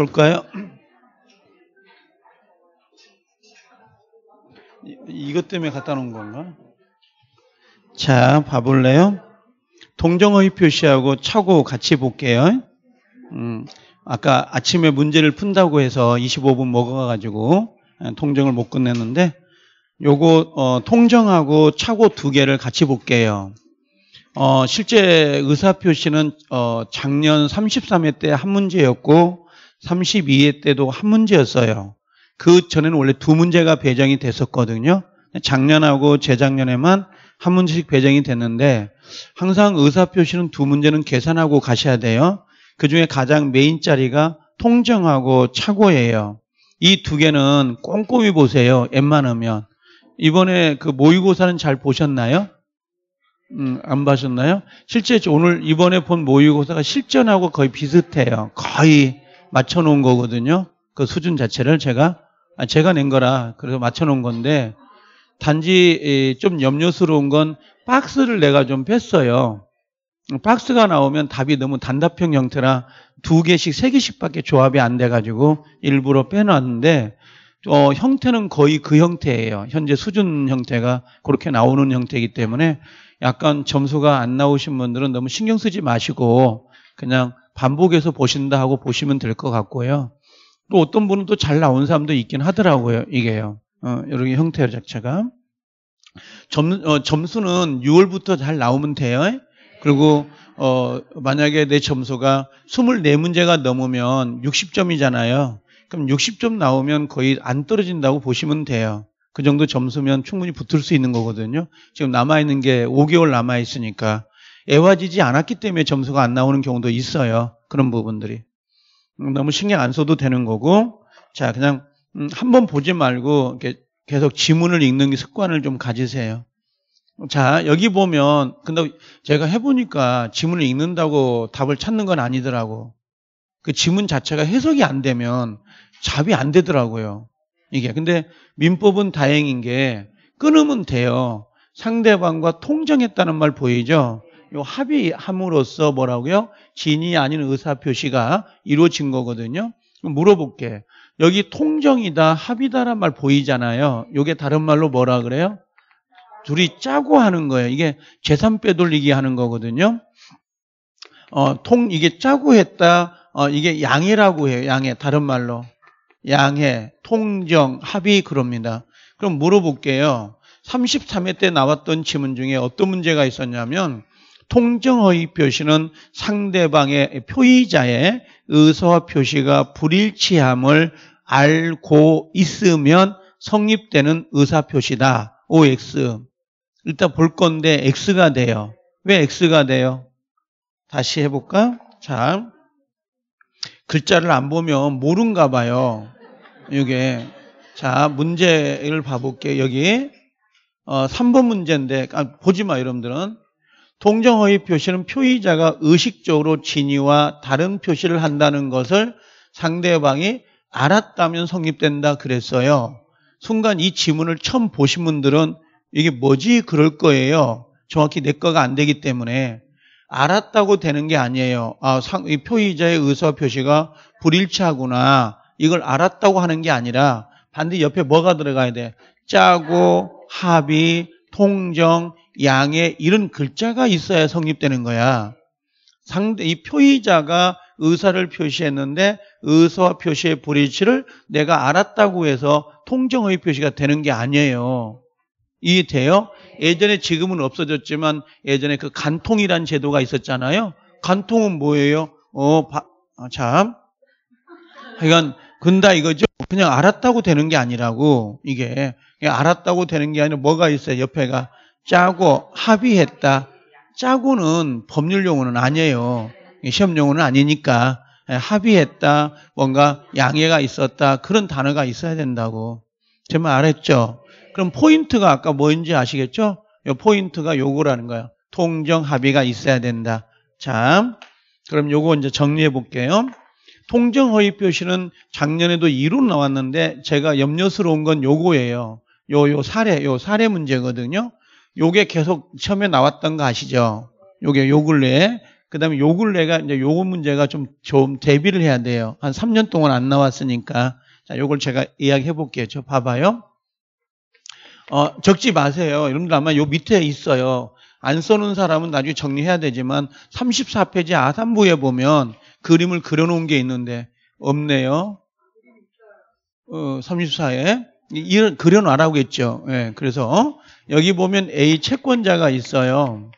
볼까요? 이것 때문에 갖다 놓은 건가? 자, 봐볼래요? 동정의 표시하고 차고 같이 볼게요. 음, 아까 아침에 문제를 푼다고 해서 25분 먹어가지고 예, 동정을못 끝냈는데 요거 어, 통정하고 차고 두 개를 같이 볼게요. 어, 실제 의사표시는 어, 작년 33회 때 한 문제였고 32회 때도 한 문제였어요. 그 전에는 원래 두 문제가 배정이 됐었거든요. 작년하고 재작년에만 한 문제씩 배정이 됐는데 항상 의사표시는 두 문제는 계산하고 가셔야 돼요. 그 중에 가장 메인 자리가 통정하고 착오예요. 이 두 개는 꼼꼼히 보세요. 웬만하면. 이번에 그 모의고사는 잘 보셨나요? 음, 안 봐셨나요? 실제 오늘 이번에 본 모의고사가 실전하고 거의 비슷해요. 거의 맞춰놓은 거거든요. 그 수준 자체를 제가 아, 제가 낸 거라 그래서 맞춰놓은 건데 단지 좀 염려스러운 건 박스를 내가 좀 뺐어요. 박스가 나오면 답이 너무 단답형 형태라 두 개씩 세 개씩밖에 조합이 안 돼가지고 일부러 빼놨는데 어, 형태는 거의 그 형태예요. 현재 수준 형태가 그렇게 나오는 형태이기 때문에 약간 점수가 안 나오신 분들은 너무 신경 쓰지 마시고 그냥 반복해서 보신다 하고 보시면 될 것 같고요. 또 어떤 분은 또 잘 나온 사람도 있긴 하더라고요. 이게요. 어, 여러 개 형태 자체가. 점, 어, 점수는 6월부터 잘 나오면 돼요. 그리고 어, 만약에 내 점수가 24문제가 넘으면 60점이잖아요. 그럼 60점 나오면 거의 안 떨어진다고 보시면 돼요. 그 정도 점수면 충분히 붙을 수 있는 거거든요. 지금 남아있는 게 5개월 남아있으니까 애와지지 않았기 때문에 점수가 안 나오는 경우도 있어요. 그런 부분들이. 음, 너무 신경 안 써도 되는 거고, 자, 그냥 음, 한번 보지 말고 계속 지문을 읽는 게 습관을 좀 가지세요. 자, 여기 보면, 근데 제가 해보니까 지문을 읽는다고 답을 찾는 건 아니더라고. 그 지문 자체가 해석이 안 되면 잡이 안 되더라고요. 이게. 근데 민법은 다행인 게 끊으면 돼요. 상대방과 통정했다는 말 보이죠? 요 합의함으로써 뭐라고요? 진이 아닌 의사표시가 이루어진 거거든요. 물어볼게. 여기 통정이다, 합의다란 말 보이잖아요. 요게 다른 말로 뭐라 그래요? 둘이 짜고 하는 거예요. 이게 재산 빼돌리기 하는 거거든요. 어, 통, 이게 짜고 했다. 어, 이게 양해라고 해요. 양해. 다른 말로. 양해, 통정, 합의, 그럽니다. 그럼 물어볼게요. 33회 때 나왔던 지문 중에 어떤 문제가 있었냐면, 통정의 표시는 상대방의 표의자의 의사 표시가 불일치함을 알고 있으면 성립되는 의사 표시다. OX. 일단 볼 건데 X가 돼요. 왜 X가 돼요? 다시 해볼까? 자, 글자를 안 보면 모른가 봐요. 이게. 자, 문제를 봐볼게요. 여기. 어, 3번 문제인데, 아, 보지 마, 여러분들은. 동정허위 표시는 표의자가 의식적으로 진위와 다른 표시를 한다는 것을 상대방이 알았다면 성립된다 그랬어요. 순간 이 지문을 처음 보신 분들은 이게 뭐지 그럴 거예요. 정확히 내 거가 안 되기 때문에 알았다고 되는 게 아니에요. 아, 상, 이 표의자의 의사 표시가 불일치하구나. 이걸 알았다고 하는 게 아니라 반드시 옆에 뭐가 들어가야 돼? 짜고 합의, 통정, 양의 이런 글자가 있어야 성립되는 거야. 상대 이 표의자가 의사를 표시했는데 의사와 표시의 불일치를 내가 알았다고 해서 통정의 표시가 되는 게 아니에요. 이해돼요? 예전에 지금은 없어졌지만 예전에 그 간통이란 제도가 있었잖아요. 간통은 뭐예요? 어, 바, 아, 참. 하여간 근다 이거죠. 그냥 알았다고 되는 게 아니라고 이게 알았다고 되는 게 아니라 뭐가 있어요? 옆에가 짜고 합의했다. 짜고는 법률 용어는 아니에요. 시험 용어는 아니니까 예, 합의했다. 뭔가 양해가 있었다. 그런 단어가 있어야 된다고. 제말 알았죠? 그럼 포인트가 아까 뭔지 아시겠죠? 요 포인트가 요거라는 거예요. 통정 합의가 있어야 된다. 자, 그럼 요거 이제 정리해 볼게요. 통정 허위 표시는 작년에도 2로 나왔는데 제가 염려스러운 건 요거예요. 요, 요 사례, 요 사례 문제거든요. 요게 계속 처음에 나왔던 거 아시죠? 요게 요 근래에 그다음에 요 근래가 이제 요거 문제가 좀 좀 대비를 해야 돼요. 한 3년 동안 안 나왔으니까 자, 요걸 제가 이야기해 볼게요. 저 봐봐요. 어, 적지 마세요. 여러분들 아마 요 밑에 있어요. 안 써놓은 사람은 나중에 정리해야 되지만 34페이지 아산부에 보면 그림을 그려놓은 게 있는데 없네요. 어, 34에 이런 그려놔라고 했죠. 예, 그래서 여기 보면 A 채권자가 있어요.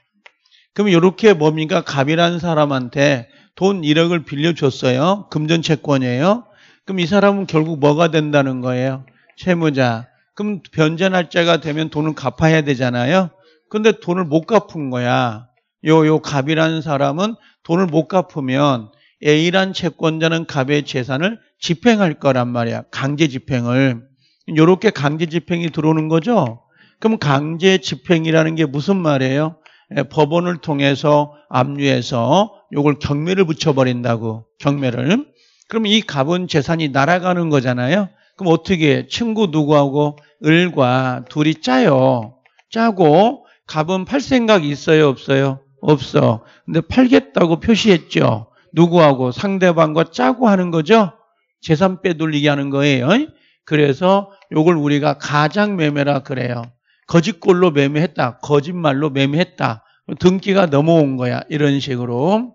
그럼 이렇게 뭡니까? 갑이라는 사람한테 돈 1억을 빌려줬어요. 금전 채권이에요. 그럼 이 사람은 결국 뭐가 된다는 거예요? 채무자. 그럼 변제 날짜가 되면 돈을 갚아야 되잖아요. 근데 돈을 못 갚은 거야. 요, 요 갑이라는 사람은 돈을 못 갚으면 A란 채권자는 갑의 재산을 집행할 거란 말이야. 강제 집행을. 요렇게 강제 집행이 들어오는 거죠. 그럼 강제 집행이라는 게 무슨 말이에요? 예, 법원을 통해서 압류해서 요걸 경매를 붙여버린다고 경매를 그럼 이 갑은 재산이 날아가는 거잖아요 그럼 어떻게 해? 친구 누구하고 을과 둘이 짜요 짜고 갑은 팔 생각이 있어요 없어요? 없어 근데 팔겠다고 표시했죠 누구하고 상대방과 짜고 하는 거죠 재산 빼돌리게 하는 거예요 그래서 요걸 우리가 가장 매매라 그래요 거짓골로 매매했다. 거짓말로 매매했다. 등기가 넘어온 거야. 이런 식으로.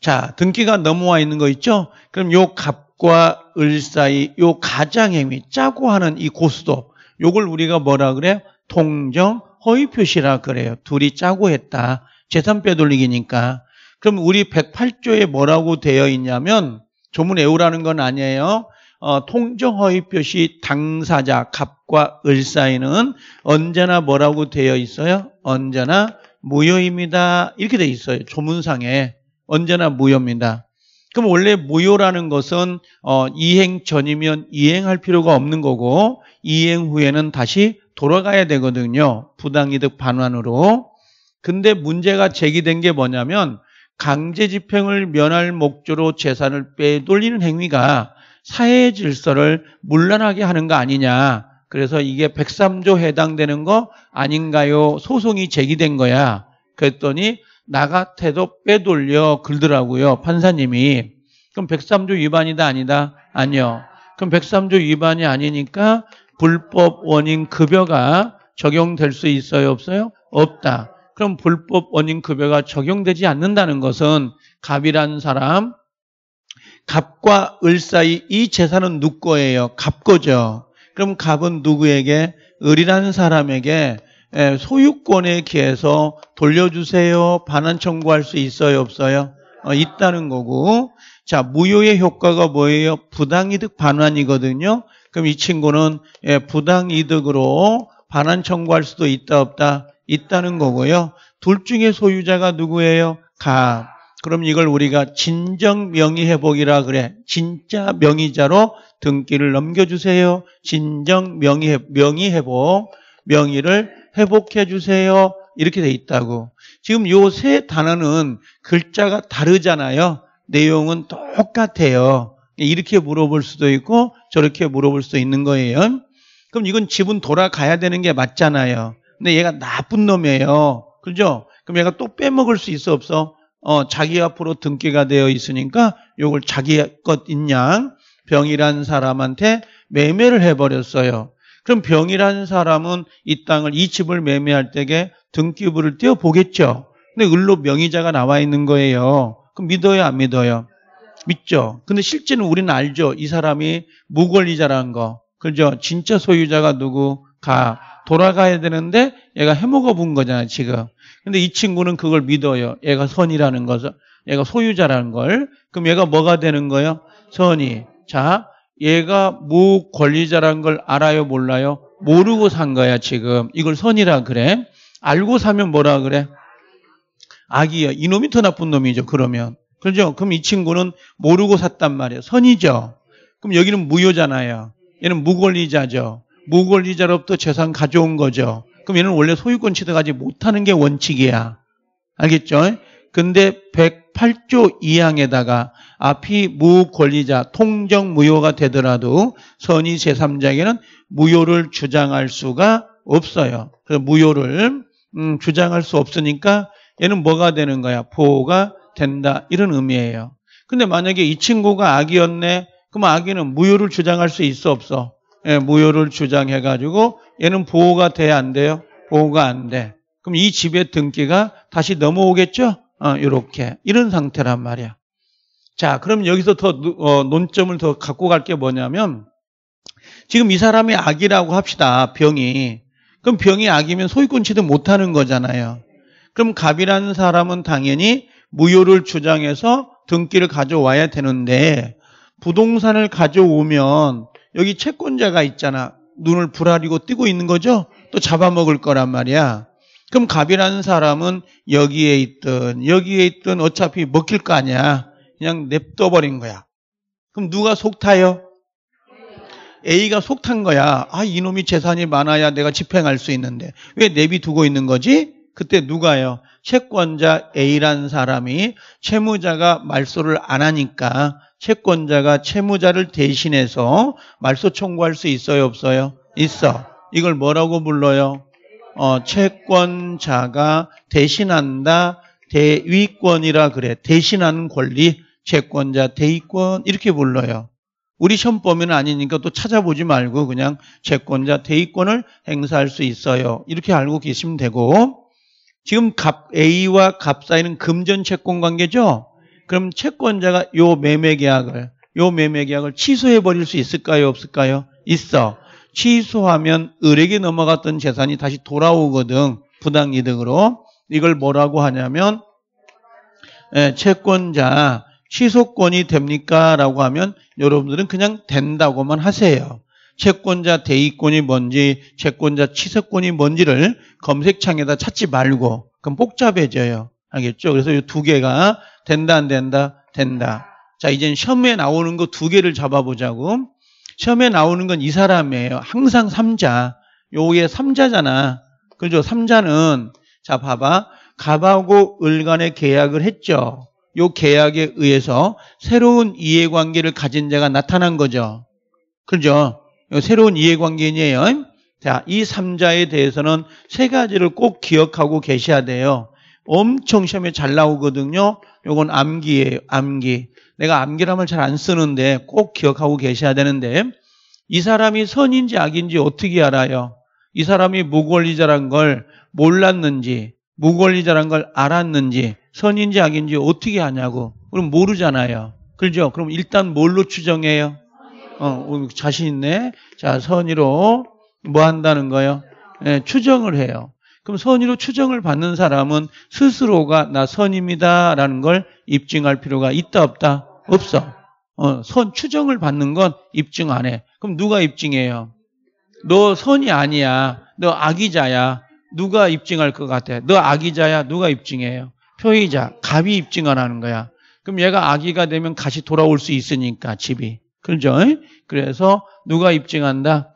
자, 등기가 넘어와 있는 거 있죠? 그럼 요 갑과 을 사이 요 가장행위 짜고 하는 이 고스톱 요걸 우리가 뭐라 그래요? 통정 허위 표시라 그래요. 둘이 짜고 했다. 재산 빼돌리기니까. 그럼 우리 108조에 뭐라고 되어 있냐면 조문 외우라는 건 아니에요. 어, 통정허위 표시 당사자 갑과 을 사이는 언제나 뭐라고 되어 있어요? 언제나 무효입니다. 이렇게 되어 있어요. 조문상에 언제나 무효입니다. 그럼 원래 무효라는 것은 어, 이행 전이면 이행할 필요가 없는 거고 이행 후에는 다시 돌아가야 되거든요. 부당이득 반환으로. 근데 문제가 제기된 게 뭐냐면 강제 집행을 면할 목조로 재산을 빼돌리는 행위가 사회 질서를 문란하게 하는 거 아니냐. 그래서 이게 103조 해당되는 거 아닌가요? 소송이 제기된 거야. 그랬더니 나 같아도 빼돌려 글더라고요. 판사님이. 그럼 103조 위반이다 아니다? 아니요. 그럼 103조 위반이 아니니까 불법 원인 급여가 적용될 수 있어요? 없어요? 없다. 그럼 불법 원인 급여가 적용되지 않는다는 것은 갑이란 사람, 갑과 을 사이 이 재산은 누 거예요? 갑 거죠. 그럼 갑은 누구에게? 을이라는 사람에게 예, 소유권에 기해서 돌려주세요. 반환 청구할 수 있어요? 없어요? 어, 있다는 거고 자 무효의 효과가 뭐예요? 부당이득 반환이거든요. 그럼 이 친구는 예, 부당이득으로 반환 청구할 수도 있다 없다 있다는 거고요. 둘 중에 소유자가 누구예요? 갑. 그럼 이걸 우리가 진정 명의회복이라 그래. 진짜 명의자로 등기를 넘겨주세요. 진정 명의, 명의회복, 명의를 회복해주세요. 이렇게 돼 있다고. 지금 요 세 단어는 글자가 다르잖아요. 내용은 똑같아요. 이렇게 물어볼 수도 있고 저렇게 물어볼 수도 있는 거예요. 그럼 이건 집은 돌아가야 되는 게 맞잖아요. 근데 얘가 나쁜 놈이에요. 그죠? 그럼 얘가 또 빼먹을 수 있어 없어? 어, 자기 앞으로 등기가 되어 있으니까 이걸 자기 것인 양 병이란 사람한테 매매를 해버렸어요. 그럼 병이라는 사람은 이 땅을 이 집을 매매할 때에 등기부를 띄어 보겠죠. 근데 을로 명의자가 나와 있는 거예요. 그럼 믿어요, 안 믿어요? 믿죠. 근데 실제는 우리는 알죠. 이 사람이 무권리자라는 거. 그죠? 진짜 소유자가 누구? 가. 돌아가야 되는데 얘가 해먹어 본 거잖아, 지금. 근데 이 친구는 그걸 믿어요. 얘가 선이라는 거죠. 얘가 소유자라는 걸. 그럼 얘가 뭐가 되는 거예요? 선이. 자, 얘가 무 권리자라는 걸 알아요, 몰라요? 모르고 산 거야, 지금. 이걸 선이라 그래. 알고 사면 뭐라 그래? 악이야 이놈이 더 나쁜 놈이죠, 그러면. 그죠? 그럼 이 친구는 모르고 샀단 말이에요. 선이죠. 그럼 여기는 무효잖아요. 얘는 무권리자죠. 무권리자로부터 재산 가져온 거죠. 그럼 얘는 원래 소유권 취득하지 못하는 게 원칙이야. 알겠죠? 근데 108조 2항에다가 앞이 무권리자 통정 무효가 되더라도 선의 제3장에는 무효를 주장할 수가 없어요. 그래서 무효를 음, 주장할 수 없으니까 얘는 뭐가 되는 거야? 보호가 된다. 이런 의미예요. 근데 만약에 이 친구가 아기였네 그럼 아기는 무효를 주장할 수 있어 없어? 예, 무효를 주장해가지고 얘는 보호가 돼야 안 돼요? 보호가 안 돼. 그럼 이 집의 등기가 다시 넘어오겠죠? 이렇게 어, 이런 상태란 말이야. 자, 그럼 여기서 더 어, 논점을 더 갖고 갈 게 뭐냐면 지금 이 사람이 악이라고 합시다. 병이. 그럼 병이 악이면 소유권치도 못하는 거잖아요. 그럼 갑이라는 사람은 당연히 무효를 주장해서 등기를 가져와야 되는데 부동산을 가져오면 여기 채권자가 있잖아. 눈을 부라리고 뜨고 있는 거죠? 또 잡아먹을 거란 말이야. 그럼 갑이라는 사람은 여기에 있든 여기에 있든 어차피 먹힐 거 아니야. 그냥 냅둬버린 거야. 그럼 누가 속 타요? A가 속 탄 거야. 아, 이놈이 재산이 많아야 내가 집행할 수 있는데. 왜 내비 두고 있는 거지? 그때 누가요? 채권자 A란 사람이 채무자가 말소를 안 하니까 채권자가 채무자를 대신해서 말소 청구할 수 있어요? 없어요? 있어. 이걸 뭐라고 불러요? 어, 채권자가 대신한다. 대위권이라 그래. 대신하는 권리. 채권자 대위권 이렇게 불러요. 우리 시험 범위는 아니니까 또 찾아보지 말고 그냥 채권자 대위권을 행사할 수 있어요. 이렇게 알고 계시면 되고 지금 값 A와 값 사이는 금전 채권 관계죠? 그럼 채권자가 요 매매 계약을 요 매매 계약을 취소해 버릴 수 있을까요? 없을까요? 있어. 취소하면 을에게 넘어갔던 재산이 다시 돌아오거든. 부당이득으로. 이걸 뭐라고 하냐면 예, 채권자 취소권이 됩니까? 라고 하면 여러분들은 그냥 된다고만 하세요. 채권자 대위권이 뭔지 채권자 취소권이 뭔지를 검색창에다 찾지 말고 그럼 복잡해져요. 알겠죠? 그래서 이 두 개가 된다 안 된다 된다. 자 이젠 시험에 나오는 거 두 개를 잡아보자고. 시험에 나오는 건 이 사람이에요. 항상 삼자. 요게 삼자잖아. 그죠? 삼자는 자 봐봐. 갑하고 을간에 계약을 했죠. 요 계약에 의해서 새로운 이해관계를 가진 자가 나타난 거죠. 그죠? 새로운 이해관계인이에요. 자, 이 3자에 대해서는 세 가지를 꼭 기억하고 계셔야 돼요. 엄청 시험에 잘 나오거든요. 요건 암기예요, 암기. 내가 암기라면 잘안 쓰는데 꼭 기억하고 계셔야 되는데 이 사람이 선인지 악인지 어떻게 알아요? 이 사람이 무권리자란 걸 몰랐는지 무권리자란 걸 알았는지 선인지 악인지 어떻게 아냐고 그럼 모르잖아요. 그렇죠? 그럼 일단 뭘로 추정해요? 어, 자신 있네. 자, 선의로 뭐 한다는 거예요? 네, 예, 추정을 해요. 그럼 선의로 추정을 받는 사람은 스스로가 나 선입니다라는 걸 입증할 필요가 있다 없다? 없어. 어, 선 추정을 받는 건 입증 안 해. 그럼 누가 입증해요? 너 선이 아니야. 너 악의자야. 누가 입증할 것 같아? 너 악의자야. 누가 입증해요? 표의자. 갑이 입증하라는 거야. 그럼 얘가 악의가 되면 다시 돌아올 수 있으니까 집이. 그죠? 그래서 누가 입증한다?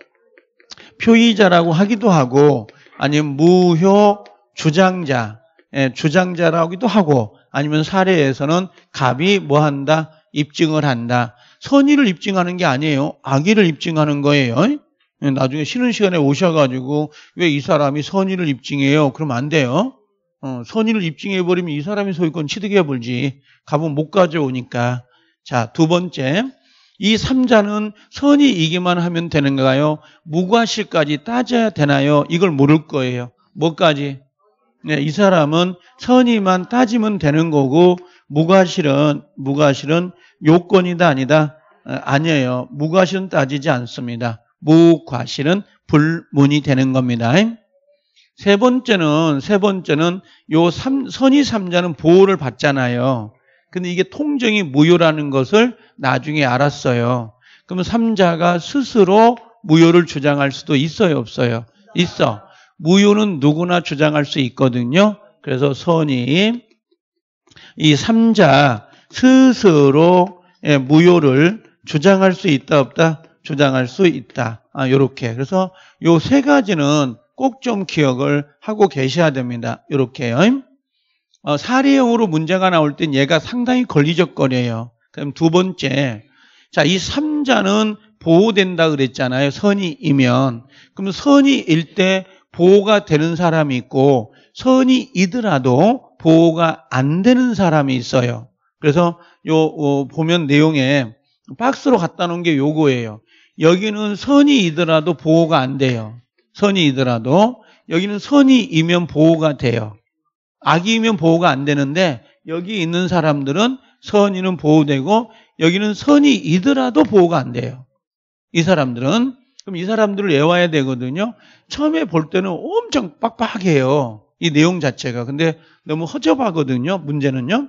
표의자라고 하기도 하고 아니면 무효 주장자, 예, 주장자라고도 하기 하고 아니면 사례에서는 갑이 뭐 한다? 입증을 한다. 선의를 입증하는 게 아니에요. 악의를 입증하는 거예요. 나중에 쉬는 시간에 오셔가지고 왜 이 사람이 선의를 입증해요? 그럼 안 돼요. 어, 선의를 입증해버리면 이 사람이 소유권 취득해버지. 갑은 못 가져오니까. 자, 두 번째. 이 3자는 선이 이기만 하면 되는가요? 무과실까지 따져야 되나요? 이걸 모를 거예요. 뭐까지? 네, 이 사람은 선이만 따지면 되는 거고 무과실은 무과실은 요건이다 아니다 아, 아니에요. 무과실은 따지지 않습니다. 무과실은 불문이 되는 겁니다. 세 번째는 세 번째는 요 3, 선이 3자는 보호를 받잖아요. 근데 이게 통정이 무효라는 것을 나중에 알았어요. 그러면 3자가 스스로 무효를 주장할 수도 있어요, 없어요? 있어. 무효는 누구나 주장할 수 있거든요. 그래서 선임이 3자 스스로 예, 무효를 주장할 수 있다, 없다? 주장할 수 있다. 아, 요렇게. 그래서 요 세 가지는 꼭 좀 기억을 하고 계셔야 됩니다. 요렇게요. 어, 사례형으로 문제가 나올 땐 얘가 상당히 걸리적거려요. 그럼 두 번째, 자, 이 3자는 보호된다 그랬잖아요. 선이이면. 그럼 선이일 때 보호가 되는 사람이 있고, 선이이더라도 보호가 안 되는 사람이 있어요. 그래서 요, 어, 보면 내용에 박스로 갖다 놓은 게 요거예요. 여기는 선이이더라도 보호가 안 돼요. 선이이더라도. 여기는 선이이면 보호가 돼요. 악이면 보호가 안 되는데, 여기 있는 사람들은 선이는 보호되고 여기는 선이이더라도 보호가 안 돼요. 이 사람들은 그럼 이 사람들을 외워야 되거든요. 처음에 볼 때는 엄청 빡빡해요. 이 내용 자체가. 근데 너무 허접하거든요. 문제는요.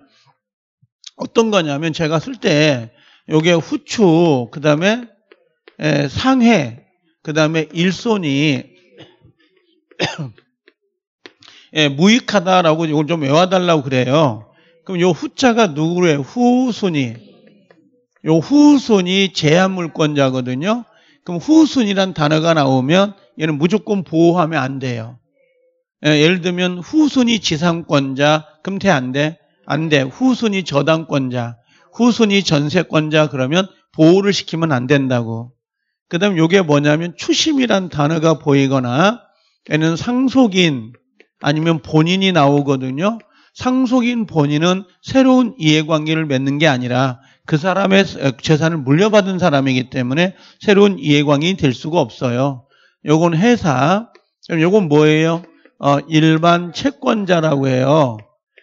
어떤 거냐면 제가 쓸때 요게 후추, 그 다음에 상해, 그 다음에 일손이 예, 무익하다라고 이걸 좀 외워달라고 그래요. 그럼 이 후자가 누구래? 후손이. 요 후손이 제한물권자거든요. 그럼 후손이란 단어가 나오면 얘는 무조건 보호하면 안 돼요. 예, 예를 들면 후손이 지상권자 그럼 돼 안 돼? 안 돼. 후손이 저당권자, 후손이 전세권자 그러면 보호를 시키면 안 된다고. 그 다음 이게 뭐냐면 추심이란 단어가 보이거나 얘는 상속인 아니면 본인이 나오거든요. 상속인 본인은 새로운 이해관계를 맺는 게 아니라 그 사람의 재산을 물려받은 사람이기 때문에 새로운 이해관계가 될 수가 없어요. 요건 회사, 그럼 요건 뭐예요? 어, 일반 채권자라고 해요.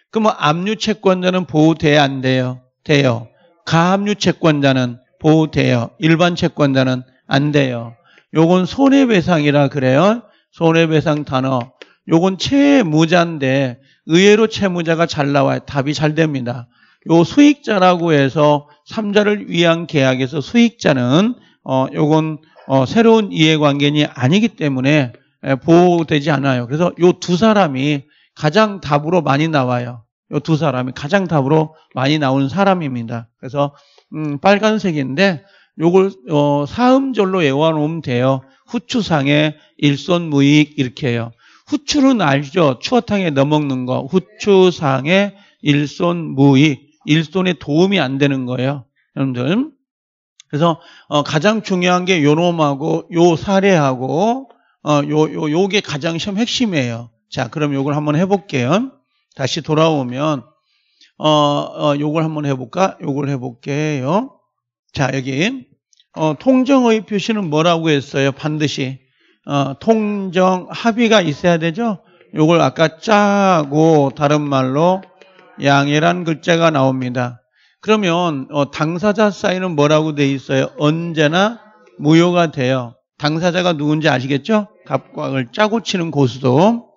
그러면 압류 채권자는 보호돼야 안 돼요? 돼요. 가압류 채권자는 보호돼요. 일반 채권자는 안 돼요. 요건 손해배상이라 그래요. 손해배상 단어. 요건 채무자인데 의외로 채무자가 잘 나와요. 답이 잘 됩니다. 요 수익자라고 해서 3자를 위한 계약에서 수익자는 어 요건 어 새로운 이해관계인이 아니기 때문에 예, 보호되지 않아요. 그래서 요 두 사람이 가장 답으로 많이 나와요. 요 두 사람이 가장 답으로 많이 나오는 사람입니다. 그래서 음 빨간색인데 요걸 어 사음절로 외워놓으면 돼요. 후추상의 일손무익 이렇게 해요. 후추는 알죠. 추어탕에 넣어먹는 거. 후추상에 일손 무의. 일손에 도움이 안 되는 거예요. 여러분들. 그래서 어, 가장 중요한 게 요놈하고 요 사례하고 어, 요, 요, 요게 가장 시험 핵심이에요. 자, 그럼 요걸 한번 해볼게요. 다시 돌아오면 어, 어 요걸 한번 해볼까? 요걸 해볼게요. 자, 여기 어, 통정의 표시는 뭐라고 했어요? 반드시 어, 통정 합의가 있어야 되죠. 이걸 아까 짜고 다른 말로 양이란 글자가 나옵니다. 그러면 어, 당사자 사이는 뭐라고 돼 있어요? 언제나 무효가 돼요. 당사자가 누군지 아시겠죠? 갑각을 짜고 치는 고수도.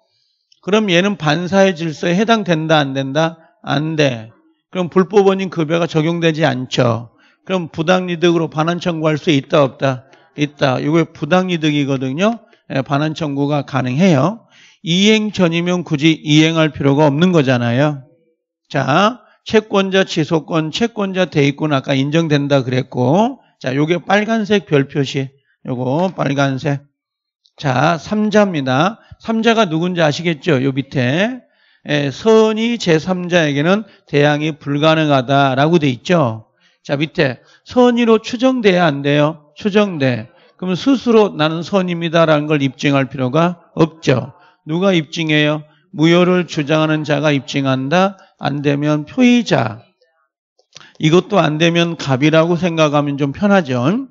그럼 얘는 반사의 질서에 해당된다 안 된다? 안 돼. 그럼 불법원인 급여가 적용되지 않죠. 그럼 부당이득으로 반환 청구할 수 있다 없다? 있다. 이게 부당이득이거든요. 예, 반환 청구가 가능해요. 이행 전이면 굳이 이행할 필요가 없는 거잖아요. 자, 채권자 지속권, 채권자 대입권 아까 인정된다 그랬고 자, 요게 빨간색 별 표시. 요거 빨간색. 자, 3자입니다. 3자가 누군지 아시겠죠? 요 밑에. 예, 선이 제3자에게는 대항이 불가능하다라고 돼 있죠. 자, 밑에 선의로 추정돼야 안 돼요. 추정돼. 그럼 스스로 나는 선입니다라는 걸 입증할 필요가 없죠. 누가 입증해요? 무효를 주장하는 자가 입증한다. 안 되면 표의자. 이것도 안 되면 갑이라고 생각하면 좀 편하죠.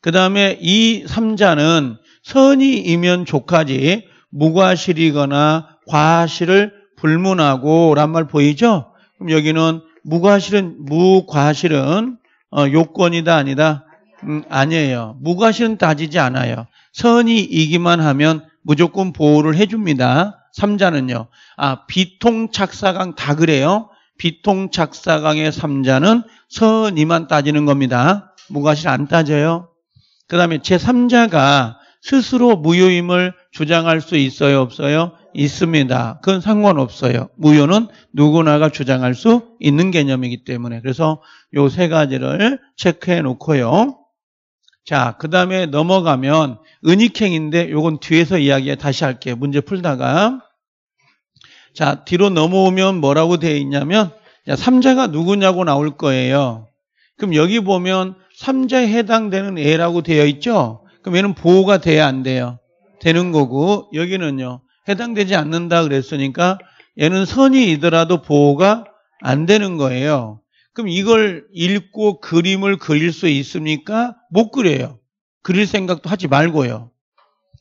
그 다음에 이 3자는 선의이면 조까지 무과실이거나 과실을 불문하고 란말 보이죠? 그럼 여기는 무과실은, 무과실은 어, 요건이다 아니다? 음, 아니에요. 무과실은 따지지 않아요. 선이 이기만 하면 무조건 보호를 해줍니다. 3자는요. 아, 비통착사강 다 그래요. 비통착사강의 3자는 선이만 따지는 겁니다. 무과실 안 따져요. 그 다음에 제3자가 스스로 무효임을 주장할 수 있어요, 없어요? 있습니다. 그건 상관없어요. 무효는 누구나가 주장할 수 있는 개념이기 때문에. 그래서 요 세 가지를 체크해 놓고요. 자, 그 다음에 넘어가면 은익행인데 요건 뒤에서 이야기 다시 할게요. 문제 풀다가. 자, 뒤로 넘어오면 뭐라고 되어 있냐면 자, 3자가 누구냐고 나올 거예요. 그럼 여기 보면 삼자에 해당되는 애라고 되어 있죠? 그럼 얘는 보호가 돼야 안 돼요. 되는 거고 여기는요. 해당되지 않는다 그랬으니까 얘는 선이이더라도 보호가 안 되는 거예요. 그럼 이걸 읽고 그림을 그릴 수 있습니까? 못 그려요. 그릴 생각도 하지 말고요.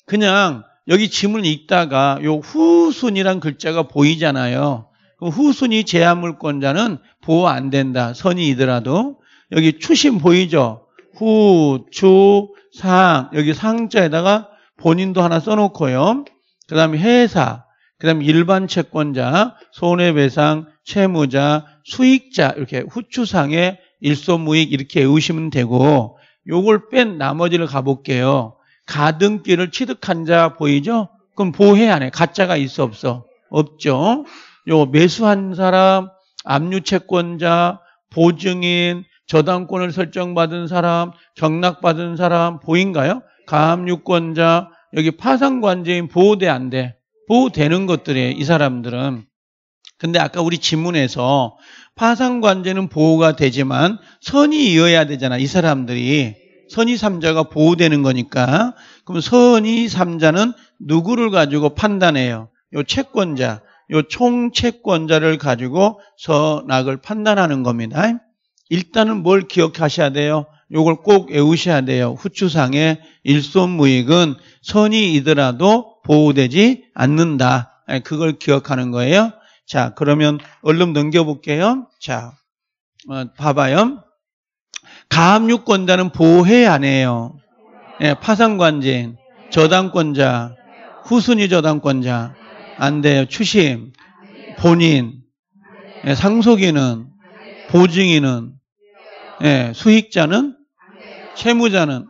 그냥 여기 짐을 읽다가 요 후순이란 글자가 보이잖아요. 후순이 제한물권자는 보호 안 된다. 선이이더라도. 여기 추신 보이죠? 후, 추, 상. 여기 상자에다가 본인도 하나 써놓고요. 그 다음에 회사, 그 다음에 일반 채권자, 손해배상, 채무자, 수익자 이렇게 후추상의 일소무익 이렇게 외우시면 되고 요걸 뺀 나머지를 가볼게요. 가등기를 취득한 자 보이죠? 그럼 보해 안에 가짜가 있어 없어? 없죠. 요 매수한 사람, 압류 채권자, 보증인, 저당권을 설정받은 사람, 경락받은 사람 보인가요? 가압류권자, 여기 파상관제인 보호돼 안 돼? 보호되는 것들이에요. 이 사람들은. 근데 아까 우리 지문에서 파상관제는 보호가 되지만 선이 이어야 되잖아. 이 사람들이. 선이 3자가 보호되는 거니까. 그럼 선이 3자는 누구를 가지고 판단해요? 요 채권자, 요 총채권자를 가지고 선악을 판단하는 겁니다. 일단은 뭘 기억하셔야 돼요? 요걸 꼭 외우셔야 돼요. 후추상의 일손무익은 선이 이더라도 보호되지 않는다. 예, 그걸 기억하는 거예요. 자, 그러면 얼른 넘겨볼게요. 자, 어, 봐봐요. 가압류권자는 보호해 야안 해요. 네, 예, 파상관진, 저당권자, 후순위 저당권자 안 돼요. 추심, 본인, 네, 상속인은, 보증인은, 네, 수익자는 채무자는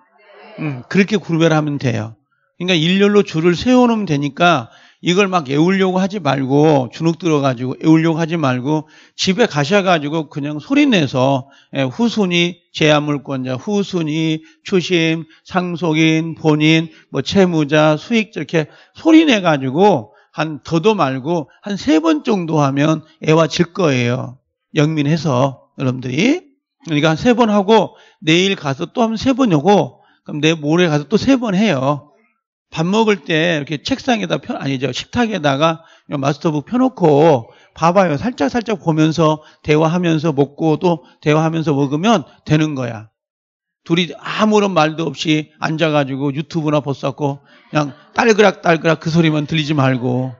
음, 그렇게 구별 하면 돼요. 그러니까 일렬로 줄을 세워놓으면 되니까 이걸 막 외우려고 하지 말고 주눅 들어가지고 외우려고 하지 말고 집에 가셔가지고 그냥 소리내서 예, 후순위 제한물권자, 후순위 추심, 상속인, 본인, 뭐 채무자, 수익자 이렇게 소리내가지고 한 더도 말고 한 세 번 정도 하면 애와질 거예요. 영민해서 여러분들이 그러니까 한세번 하고 내일 가서 또 한 세 번 하고 그럼 내 모레 가서 또 세 번 해요. 밥 먹을 때 이렇게 책상에다 펴 아니죠 식탁에다가 마스터북 펴놓고 봐봐요 살짝 살짝 보면서 대화하면서 먹고 또 대화하면서 먹으면 되는 거야 둘이 아무런 말도 없이 앉아가지고 유튜브나 벗었고 그냥 딸그락 딸그락 그 소리만 들리지 말고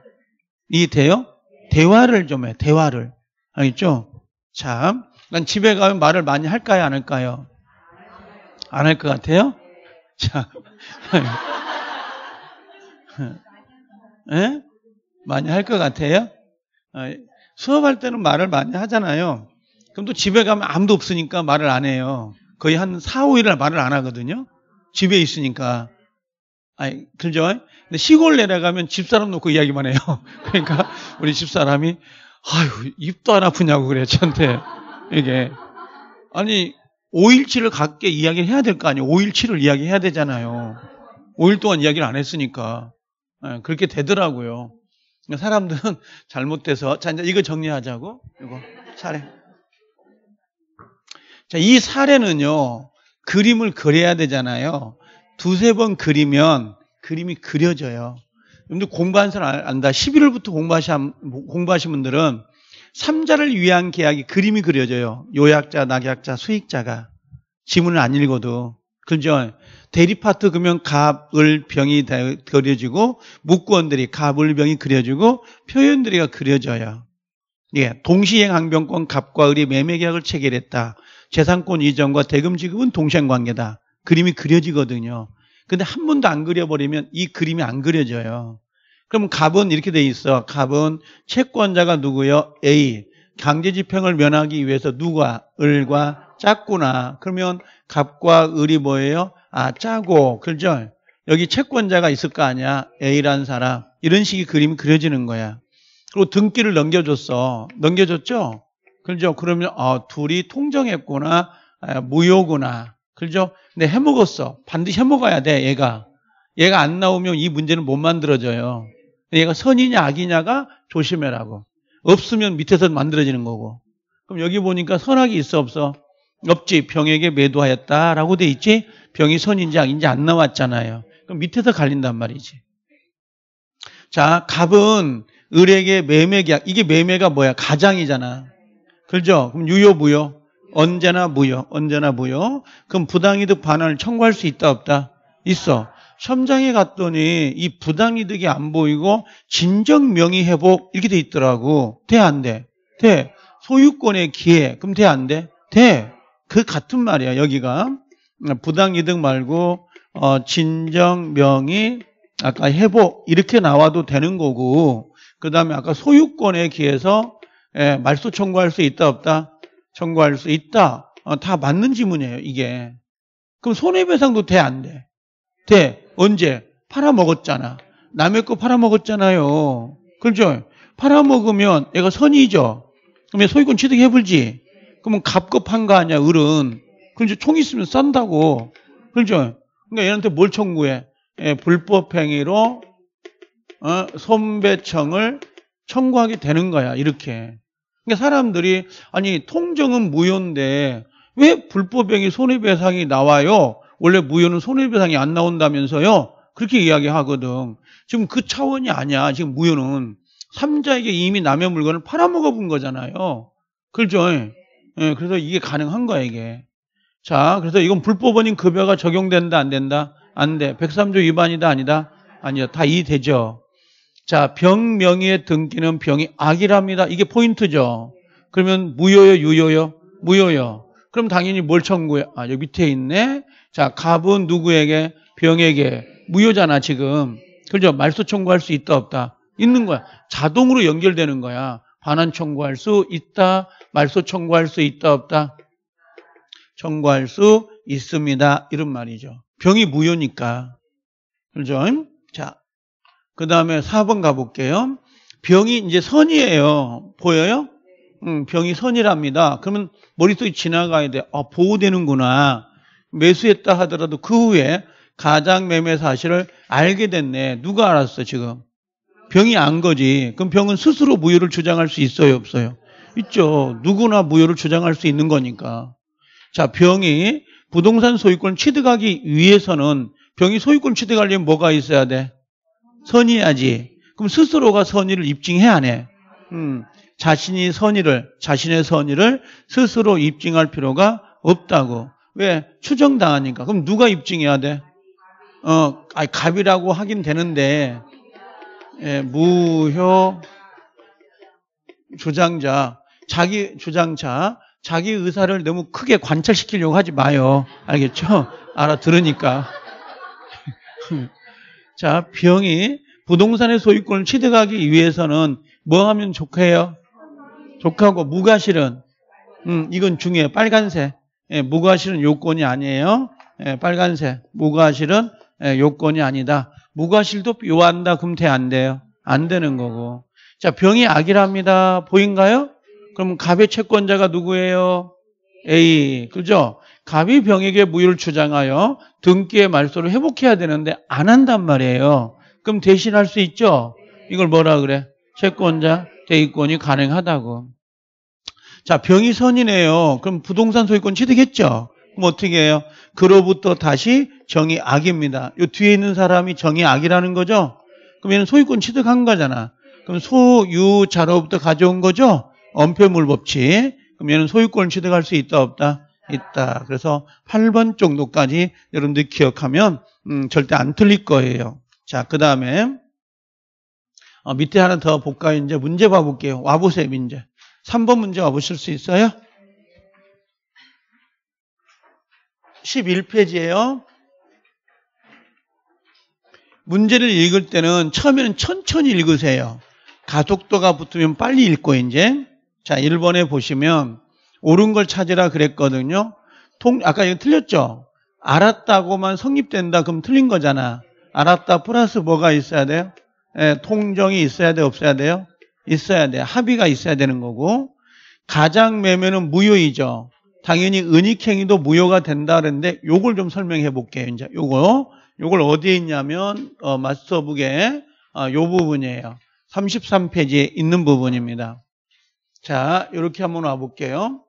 이 돼요 대화를 좀해 대화를 알겠죠 참난 집에 가면 말을 많이 할까요? 안 할까요? 안 할 것 같아요? 자. 예? 많이 할 것 같아요? 어, 수업할 때는 말을 많이 하잖아요. 그럼 또 집에 가면 아무도 없으니까 말을 안 해요. 거의 한 4, 5일을 말을 안 하거든요. 집에 있으니까. 아니, 그죠? 근데 시골 내려가면 집사람 놓고 이야기만 해요. 그러니까 우리 집사람이, 아유, 입도 안 아프냐고 그래, 저한테. 이게. 아니, 5일치를 갖게 이야기를 해야 될 거 아니에요? 5일치를 이야기해야 되잖아요. 5일 동안 이야기를 안 했으니까. 예, 그렇게 되더라고요. 그러니까 사람들은 잘못돼서, 자, 이제 이거 정리하자고. 이거, 사례. 자, 이 사례는요, 그림을 그려야 되잖아요. 두세 번 그리면 그림이 그려져요. 근데 공부한 사람 안다. 11월부터 공부하시, 뭐, 공부하신 분들은 3자를 위한 계약이 그림이 그려져요. 요약자, 낙약자, 수익자가. 지문을 안 읽어도. 그죠? 대리파트 금연 갑을 병이 그려지고 무권들이 갑을 병이 그려지고 표현들이가 그려져요. 예, 동시행 항병권 갑과 을이 매매 계약을 체결했다. 재산권 이전과 대금 지급은 동생 관계다. 그림이 그려지거든요. 근데 한 번도 안 그려버리면 이 그림이 안 그려져요. 그럼 갑은 이렇게 돼 있어. 갑은 채권자가 누구요? A. 강제집행을 면하기 위해서 누가? 을과 짰구나. 그러면 갑과 을이 뭐예요? 아, 짜고. 그죠? 여기 채권자가 있을 거 아니야. A라는 사람. 이런 식의 그림이 그려지는 거야. 그리고 등기를 넘겨줬어. 넘겨줬죠? 그죠? 그러면 어, 둘이 통정했구나. 아, 무효구나. 그죠? 근데 해먹었어. 반드시 해먹어야 돼, 얘가. 얘가 안 나오면 이 문제는 못 만들어져요. 얘가 선이냐 악이냐가 조심해라고. 없으면 밑에서 만들어지는 거고. 그럼 여기 보니까 선악이 있어 없어? 없지. 병에게 매도하였다라고 돼 있지. 병이 선인지 악인지 안 나왔잖아요. 그럼 밑에서 갈린단 말이지. 자, 갑은 을에게 매매계약. 이게 매매가 뭐야? 가장이잖아. 그죠? 그럼 유효 무효. 언제나 무효. 언제나 무효. 그럼 부당이득 반환을 청구할 수 있다 없다? 있어. 첨장에 갔더니 이 부당이득이 안 보이고 진정 명의회복 이렇게 돼 있더라고. 돼, 안 돼? 돼. 소유권의 기회. 그럼 돼, 안 돼? 돼. 그 같은 말이야, 여기가. 부당이득 말고, 어, 진정 명의, 아까 회복 이렇게 나와도 되는 거고, 그 다음에 아까 소유권에 기해서 예, 말소 청구할 수 있다, 없다? 청구할 수 있다. 어, 다 맞는 지문이에요, 이게. 그럼 손해배상도 돼, 안 돼? 돼. 언제? 팔아먹었잖아. 남의 거 팔아먹었잖아요. 그렇죠? 팔아먹으면 얘가 선이죠. 그러면 소유권 취득해볼지 그러면 갑급한 거 아니야, 을은. 그렇죠? 총 있으면 싼다고. 그렇죠? 그러니까 얘한테 뭘 청구해? 예, 불법행위로 어, 손배청을 청구하게 되는 거야, 이렇게. 그러니까 사람들이 아니 통정은 무효인데 왜 불법행위 손해배상이 나와요? 원래 무효는 손해배상이 안 나온다면서요. 그렇게 이야기하거든. 지금 그 차원이 아니야. 지금 무효는 삼자에게 이미 남의 물건을 팔아먹어 본 거잖아요. 그렇죠? 네, 그래서 이게 가능한 거야 이게. 자, 그래서 이건 불법원인 급여가 적용된다 안 된다? 안 돼. 103조 위반이다 아니다? 아니다. 다 이해되죠. 자, 병 명의의 등기는 병이 악이랍니다. 이게 포인트죠. 그러면 무효요, 유효요? 무효요. 그럼 당연히 뭘 청구해? 아, 여기 밑에 있네. 자, 갑은 누구에게? 병에게. 무효잖아, 지금. 그죠? 말소 청구할 수 있다, 없다. 있는 거야. 자동으로 연결되는 거야. 반환 청구할 수 있다, 말소 청구할 수 있다, 없다. 청구할 수 있습니다. 이런 말이죠. 병이 무효니까. 그죠? 자, 그 다음에 4번 가볼게요. 병이 이제 선이에요. 보여요? 음, 병이 선이랍니다. 그러면 머릿속에 지나가야 돼. 아, 보호되는구나. 매수했다 하더라도 그 후에 가장 매매 사실을 알게 됐네. 누가 알았어, 지금? 병이 안 거지. 그럼 병은 스스로 무효를 주장할 수 있어요, 없어요? 있죠. 누구나 무효를 주장할 수 있는 거니까. 자, 병이 부동산 소유권 취득하기 위해서는 병이 소유권 취득하려면 뭐가 있어야 돼? 선의야지. 그럼 스스로가 선의를 입증해야 하네. 음, 자신이 선의를, 자신의 선의를 스스로 입증할 필요가 없다고. 왜? 추정당하니까. 그럼 누가 입증해야 돼? 어, 아 갑이라고 하긴 되는데, 예, 무효 주장자, 자기 주장자, 자기 의사를 너무 크게 관찰시키려고 하지 마요. 알겠죠? 알아들으니까. 자, 병이 부동산의 소유권을 취득하기 위해서는 뭐 하면 좋게요 좋하고 무가 실은 음, 이건 중요해 빨간색. 예, 무과실은 요건이 아니에요. 예, 빨간색 무과실은 예, 요건이 아니다. 무과실도 요한다 금태 안 돼요? 안 되는 거고. 자 병이 악이랍니다. 보인가요? 그럼 갑의 채권자가 누구예요? A 그죠? 갑이 병에게 무효를 주장하여 등기의 말소를 회복해야 되는데 안 한단 말이에요. 그럼 대신할 수 있죠? 이걸 뭐라 그래? 채권자 대의권이 가능하다고. 자, 병이 선이네요. 그럼 부동산 소유권 취득했죠? 그럼 어떻게 해요? 그로부터 다시 정의 악입니다. 요 뒤에 있는 사람이 정의 악이라는 거죠? 그럼 얘는 소유권 취득한 거잖아. 그럼 소유자로부터 가져온 거죠? 엄폐물 법칙. 그럼 얘는 소유권 취득할 수 있다, 없다? 있다. 그래서 8번 정도까지 여러분들 기억하면 음, 절대 안 틀릴 거예요. 자, 그 다음에 어, 밑에 하나 더 볼까요? 이제 문제 봐볼게요. 와보세요, 문제. 3번 문제 와보실 수 있어요? 11페이지예요. 문제를 읽을 때는 처음에는 천천히 읽으세요. 가속도가 붙으면 빨리 읽고 이제 자 1번에 보시면 옳은 걸 찾으라 그랬거든요. 통, 아까 이거 틀렸죠? 알았다고만 성립된다 그럼 틀린 거잖아. 알았다 플러스 뭐가 있어야 돼요? 예, 통정이 있어야 돼 없어야 돼요? 있어야 돼. 합의가 있어야 되는 거고 가장 매매는 무효이죠. 당연히 은익행위도 무효가 된다는데 요걸 좀 설명해 볼게요. 이제 요거 요걸 어디에 있냐면 어, 마스터북의 어, 요 부분이에요. 33페이지에 있는 부분입니다. 자, 이렇게 한번 와 볼게요.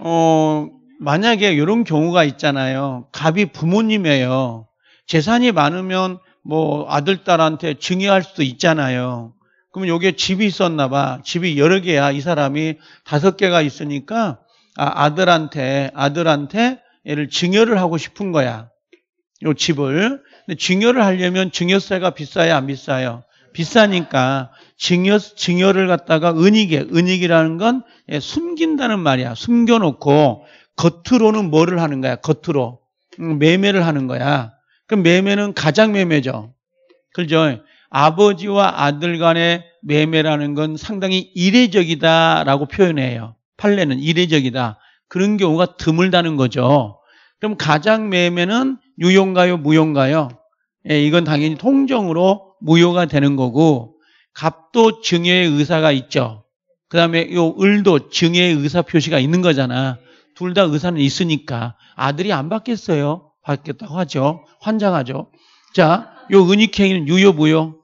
어, 만약에 이런 경우가 있잖아요. 갑이 부모님이에요. 재산이 많으면 뭐 아들, 딸한테 증여할 수도 있잖아요. 그러면 여기에 집이 있었나 봐. 집이 여러 개야. 이 사람이 다섯 개가 있으니까 아, 아들한테 아들한테 얘를 증여를 하고 싶은 거야. 요 집을. 근데 증여를 하려면 증여세가 비싸야 안 비싸요. 비싸니까 증여 증여를 갖다가 은익에 은익이라는 건 숨긴다는 말이야. 숨겨놓고 겉으로는 뭐를 하는 거야? 겉으로 음, 매매를 하는 거야. 그럼 매매는 가장 매매죠. 그죠? 아버지와 아들 간의 매매라는 건 상당히 이례적이다라고 표현해요. 판례는 이례적이다. 그런 경우가 드물다는 거죠. 그럼 가장 매매는 유용가요, 무용가요? 예, 이건 당연히 통정으로 무효가 되는 거고 갑도 증여의 의사가 있죠. 그 다음에 요 을도 증여의 의사 표시가 있는 거잖아. 둘 다 의사는 있으니까 아들이 안 받겠어요. 받겠다고 하죠. 환장하죠. 자, 요 은익행위는 유효 무효?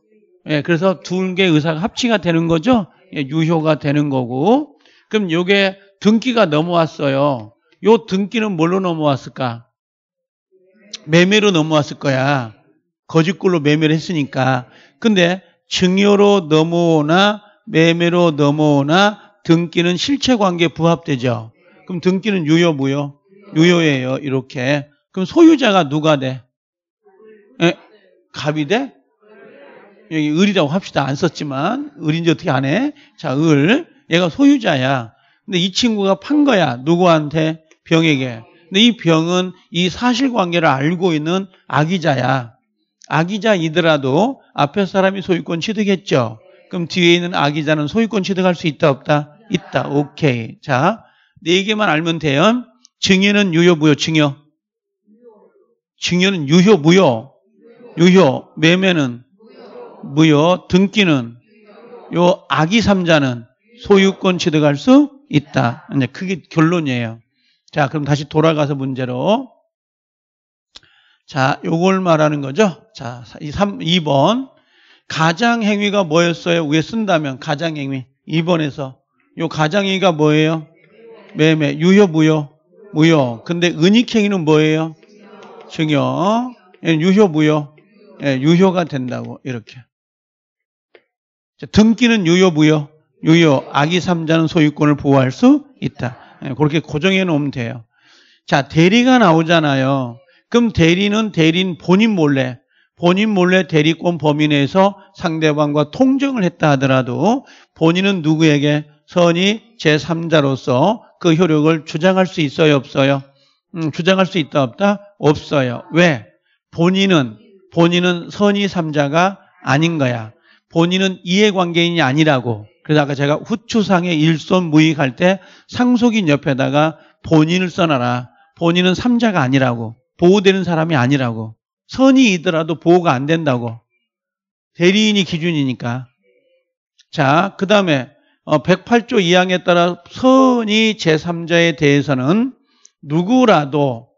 예, 그래서 두개 의사가 합치가 되는 거죠. 예, 유효가 되는 거고. 그럼 요게 등기가 넘어왔어요. 요 등기는 뭘로 넘어왔을까? 매매로 넘어왔을 거야. 거짓골로 매매를 했으니까. 근데 증여로 넘어오나 매매로 넘어오나 등기는 실체관계 부합되죠. 그럼 등기는 유효 무효? 유효예요. 이렇게. 그럼 소유자가 누가 돼? 에? 예, 갑이 돼? 여기 을이라고 합시다. 안 썼지만 을인지 어떻게 안 해? 자, 을. 얘가 소유자야. 근데 이 친구가 판 거야. 누구한테? 병에게. 근데 이 병은 이 사실관계를 알고 있는 악의자야. 악의자이더라도 앞에 사람이 소유권 취득했죠. 그럼 뒤에 있는 악의자는 소유권 취득할 수 있다 없다? 있다. 오케이. 자, 네 개만 알면 돼요. 증여는 유효 부여 증여. 증여는 유효 부여 유효. 매매는 무효 등기는 요 아기 삼자는 소유권 취득할 수 있다. 이제 그게 결론이에요. 자, 그럼 다시 돌아가서 문제로. 자, 요걸 말하는 거죠. 자, 3, 2번. 가장 행위가 뭐였어요? 위에 쓴다면 가장 행위. 2번에서. 요 가장 행위가 뭐예요? 매매. 유효, 무효? 무효. 근데 은익행위는 뭐예요? 증여. 예, 유효, 무효? 예, 유효가 된다고. 이렇게. 등기는 유효무효, 유효, 아기 삼자는 소유권을 보호할 수 있다. 예, 그렇게 고정해 놓으면 돼요. 자, 대리가 나오잖아요. 그럼 대리는 대리인 본인 몰래, 본인 몰래 대리권 범위 내에서 상대방과 통정을 했다 하더라도 본인은 누구에게 선의 제3자로서 그 효력을 주장할 수 있어요, 없어요? 음, 주장할 수 있다, 없다? 없어요. 왜? 본인은, 본인은 선의 3자가 아닌 거야. 본인은 이해관계인이 아니라고 그래서 아까 제가 후추상의 일손 무익할 때 상속인 옆에다가 본인을 써놔라. 본인은 삼자가 아니라고. 보호되는 사람이 아니라고. 선이이더라도 보호가 안 된다고. 대리인이 기준이니까. 자, 그 다음에 108조 어, 2항에 따라 선이 제3자에 대해서는 누구라도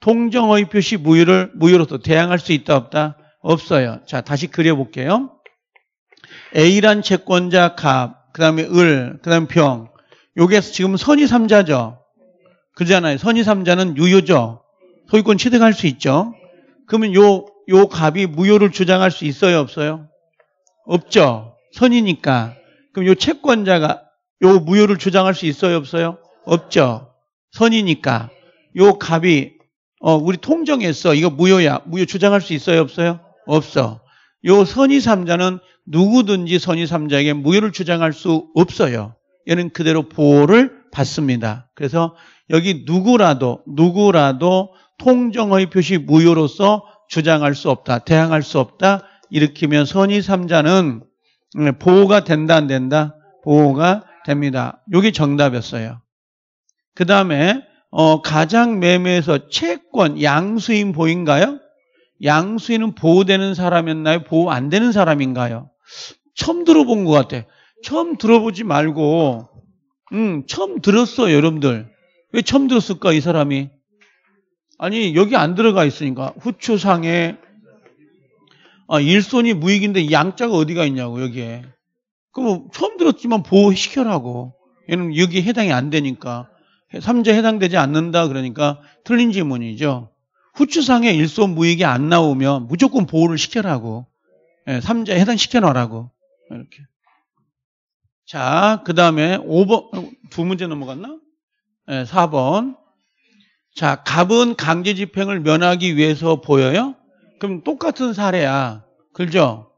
동정의 표시 무효를 무효로서 대항할 수 있다 없다? 없어요. 자, 다시 그려볼게요. A란 채권자 갑, 그 다음에 을, 그 다음에 병. 요게 지금 선의 3자죠. 그잖아요. 선의 3자는 유효죠. 소유권 취득할 수 있죠. 그러면 요, 요 갑이 무효를 주장할 수 있어요? 없어요? 없죠. 선이니까. 그럼 요 채권자가 요 무효를 주장할 수 있어요? 없어요? 없죠. 선이니까. 요 갑이, 어, 우리 통정했어. 이거 무효야. 무효 주장할 수 있어요? 없어요? 없어. 요 선의 3자는 누구든지 선의 삼자에게 무효를 주장할 수 없어요. 얘는 그대로 보호를 받습니다. 그래서 여기 누구라도 누구라도 통정의 표시 무효로서 주장할 수 없다. 대항할 수 없다. 일으키면 선의 삼자는 네, 보호가 된다 안 된다? 보호가 됩니다. 이게 정답이었어요. 그 다음에 어, 가장 매매에서 채권 양수인 보인가요? 양수인은 보호되는 사람이었나요? 보호 안 되는 사람인가요? 처음 들어본 것 같아. 처음 들어보지 말고, 음, 처음 들었어, 여러분들. 왜 처음 들었을까, 이 사람이? 아니, 여기 안 들어가 있으니까. 후추상에, 아, 일손이 무익인데 양자가 어디가 있냐고, 여기에. 그럼 처음 들었지만 보호시켜라고. 얘는 여기 해당이 안 되니까. 삼자 해당되지 않는다, 그러니까 틀린 질문이죠. 후추상에 일손 무익이 안 나오면 무조건 보호를 시켜라고. 3자에 예, 해당시켜 놔라고. 이렇게. 자, 그 다음에 5번, 두 문제 넘어갔나? 예, 4번. 자, 갑은 강제 집행을 면하기 위해서 보여요? 그럼 똑같은 사례야. 그죠?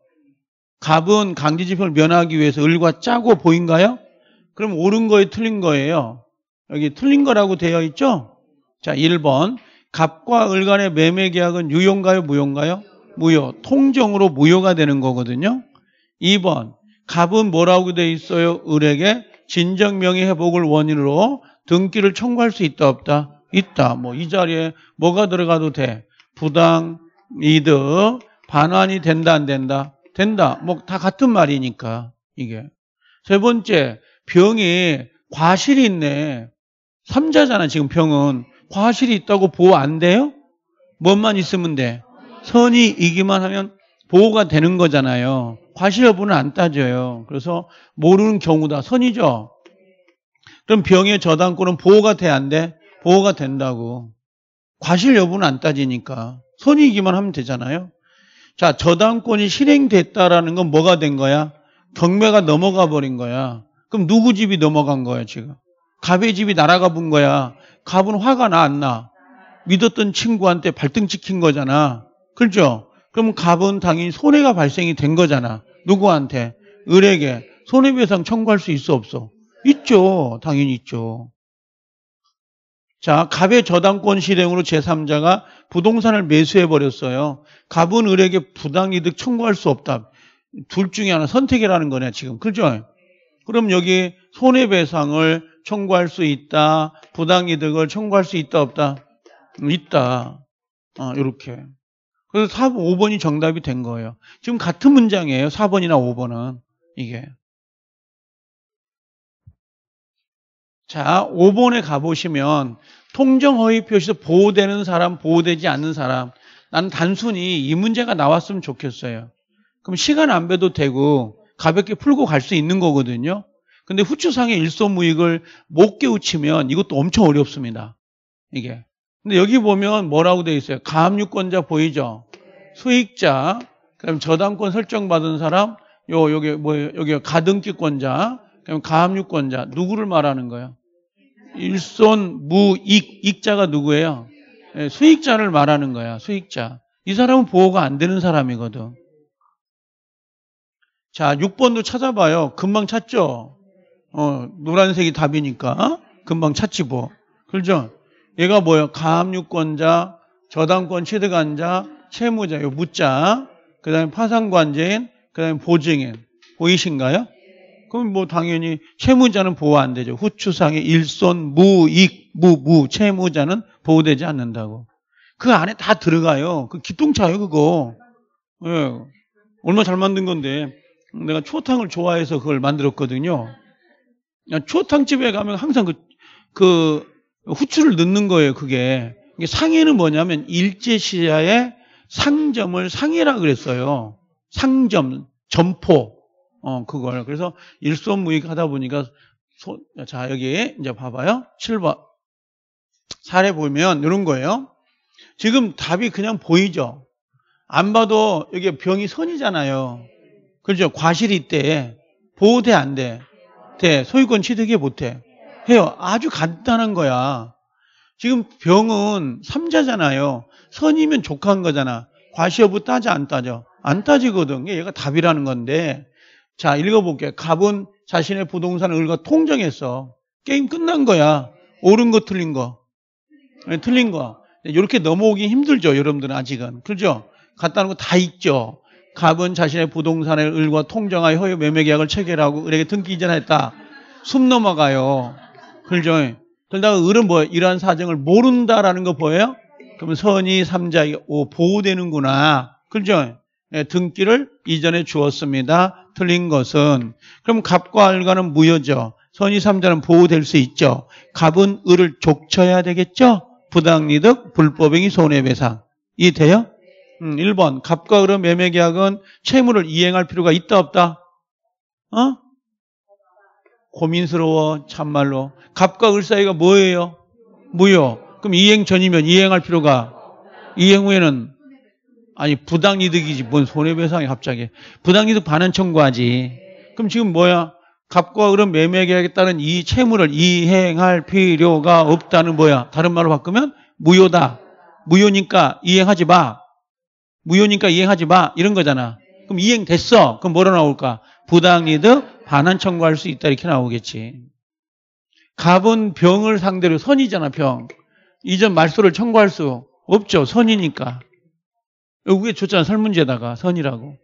갑은 강제 집행을 면하기 위해서 을과 짜고 보인가요? 그럼 옳은 거에 틀린 거예요. 여기 틀린 거라고 되어 있죠? 자, 1번. 갑과 을 간의 매매 계약은 유효인가요, 무효인가요? 무효, 통정으로 무효가 되는 거거든요. 2번, 갑은 뭐라고 돼 있어요? 을에게 진정명의 회복을 원인으로 등기를 청구할 수 있다 없다? 있다. 뭐 이 자리에 뭐가 들어가도 돼. 부당, 이득, 반환이 된다 안 된다? 된다. 뭐 다 같은 말이니까 이게. 세 번째, 병이 과실이 있네. 삼자잖아 지금 병은. 과실이 있다고 보호 안 돼요? 뭔만 있으면 돼? 선이 이기만 하면 보호가 되는 거잖아요. 과실 여부는 안 따져요. 그래서 모르는 경우다. 선이죠. 그럼 병의 저당권은 보호가 돼 안 돼? 보호가 된다고. 과실 여부는 안 따지니까 선이 이기만 하면 되잖아요. 자, 저당권이 실행됐다라는 건 뭐가 된 거야? 경매가 넘어가 버린 거야. 그럼 누구 집이 넘어간 거야, 지금? 갑의 집이 날아가 본 거야. 갑은 화가 나, 안 나? 믿었던 친구한테 발등 찍힌 거잖아. 그렇죠? 그럼 갑은 당연히 손해가 발생이 된 거잖아. 누구한테? 을에게. 손해배상 청구할 수 있어 없어? 있죠. 당연히 있죠. 자, 갑의 저당권 실행으로 제3자가 부동산을 매수해버렸어요. 갑은 을에게 부당이득 청구할 수 없다. 둘 중에 하나 선택이라는 거네, 지금. 그죠? 그럼 여기 손해배상을 청구할 수 있다. 부당이득을 청구할 수 있다, 없다? 음, 있다. 아, 이렇게 그래서 4, 5번이 정답이 된 거예요. 지금 같은 문장이에요. 4번이나 5번은. 이게. 자, 5번에 가보시면 통정허위 표시도 보호되는 사람, 보호되지 않는 사람. 나는 단순히 이 문제가 나왔으면 좋겠어요. 그럼 시간 안 배도 되고 가볍게 풀고 갈 수 있는 거거든요. 근데 후추상의 일소무익을 못 깨우치면 이것도 엄청 어렵습니다. 이게. 근데 여기 보면 뭐라고 돼 있어요? 가압류권자 보이죠? 수익자, 그다 저당권 설정받은 사람, 요 여기 뭐예요? 여기 가등기권자, 그다 가압류권자 누구를 말하는 거예요? 일손 무익 익자가 누구예요? 네, 수익자를 말하는 거야. 수익자. 이 사람은 보호가 안 되는 사람이거든. 자, 6번도 찾아봐요. 금방 찾죠? 어, 노란색이 답이니까. 금방 찾지 뭐. 그죠? 얘가 뭐예요? 가압류권자, 저당권 취득한 자, 채무자, 요 묻자. 그 다음에 파상관제인, 그 다음에 보증인. 보이신가요? 그럼 뭐 당연히 채무자는 보호 안 되죠. 후추상의 일손, 무, 익, 무, 무. 채무자는 보호되지 않는다고. 그 안에 다 들어가요. 그 기똥차요, 그거. 예. 네. 얼마 잘 만든 건데. 내가 초탕을 좋아해서 그걸 만들었거든요. 초탕집에 가면 항상 그, 그, 후추를 넣는 거예요, 그게. 상해는 뭐냐면 일제시대의 상점을 상해라 그랬어요. 상점, 점포. 어, 그걸. 그래서 일손무익 하다 보니까 소, 자, 여기 이제 봐봐요. 7번. 사례 보면 이런 거예요. 지금 답이 그냥 보이죠? 안 봐도 여기 병이 선이잖아요. 그렇죠? 과실이 있대. 보호대 안 돼. 대. 소유권 취득이 못 해. 해요. 아주 간단한 거야. 지금 병은 삼자잖아요. 선이면 족한 거잖아. 과시어부 따지안 따져? 안 따지거든. 얘가 답이라는 건데. 자, 읽어볼게. 갑은 자신의 부동산을 을과 통정했어. 게임 끝난 거야. 옳은 거 틀린 거. 네, 틀린 거. 이렇게 네, 넘어오기 힘들죠. 여러분들은 아직은. 그죠? 간단한 거다 있죠. 갑은 자신의 부동산을 을과 통정하여 허위 매매 계약을 체결하고 을에게 등기 이전했다. 숨 넘어가요. 흘정이. 그런데 을은 뭐예요? 이러한 사정을 모른다라는 거 보여요? 그러 선이 삼자이 오 보호되는구나. 그죠? 예, 등기를 이전에 주었습니다. 틀린 것은 그럼 갑과 을과는 무효죠. 선이 삼자는 보호될 수 있죠. 갑은 을을 족쳐야 되겠죠. 부당이득, 불법행위, 손해배상. 이 돼요? 음, 1번 갑과 을의 매매계약은 채무를 이행할 필요가 있다 없다? 어? 고민스러워 참말로 갑과 을 사이가 뭐예요? 무효. 그럼 이행 전이면 이행할 필요가 이행 후에는 아니 부당 이득이지 뭔 손해배상이 갑자기 부당 이득 반환 청구하지. 그럼 지금 뭐야? 갑과 을은 매매계약에 따른 이 채무를 이행할 필요가 없다는 뭐야? 다른 말로 바꾸면 무효다. 무효니까 이행하지 마. 무효니까 이행하지 마. 이런 거잖아. 그럼 이행됐어. 그럼 뭐로 나올까? 부당이득 반환 청구할 수 있다 이렇게 나오겠지. 갑은 병을 상대로 선이잖아 병. 이전 말소를 청구할 수 없죠 선이니까. 여기에 줬잖아 설문제에다가 선이라고.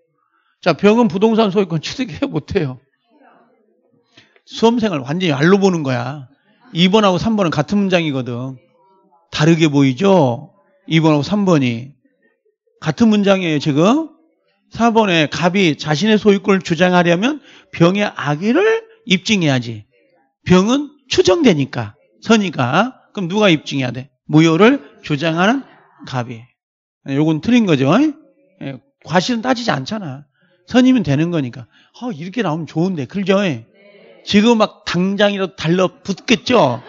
자 병은 부동산 소유권 취득해 못해요. 수험생을 완전히 알로 보는 거야. 2번하고 3번은 같은 문장이거든. 다르게 보이죠? 2번하고 3번이. 같은 문장이에요, 지금. 4번에 갑이 자신의 소유권을 주장하려면 병의 악의를 입증해야지. 병은 추정되니까. 선이가. 그럼 누가 입증해야 돼? 무효를 주장하는 갑이. 예, 요건 틀린 거죠. 예? 예, 과실은 따지지 않잖아. 선임은 되는 거니까. 아, 이렇게 나오면 좋은데. 그죠? 지금 막 당장이라도 달러붙겠죠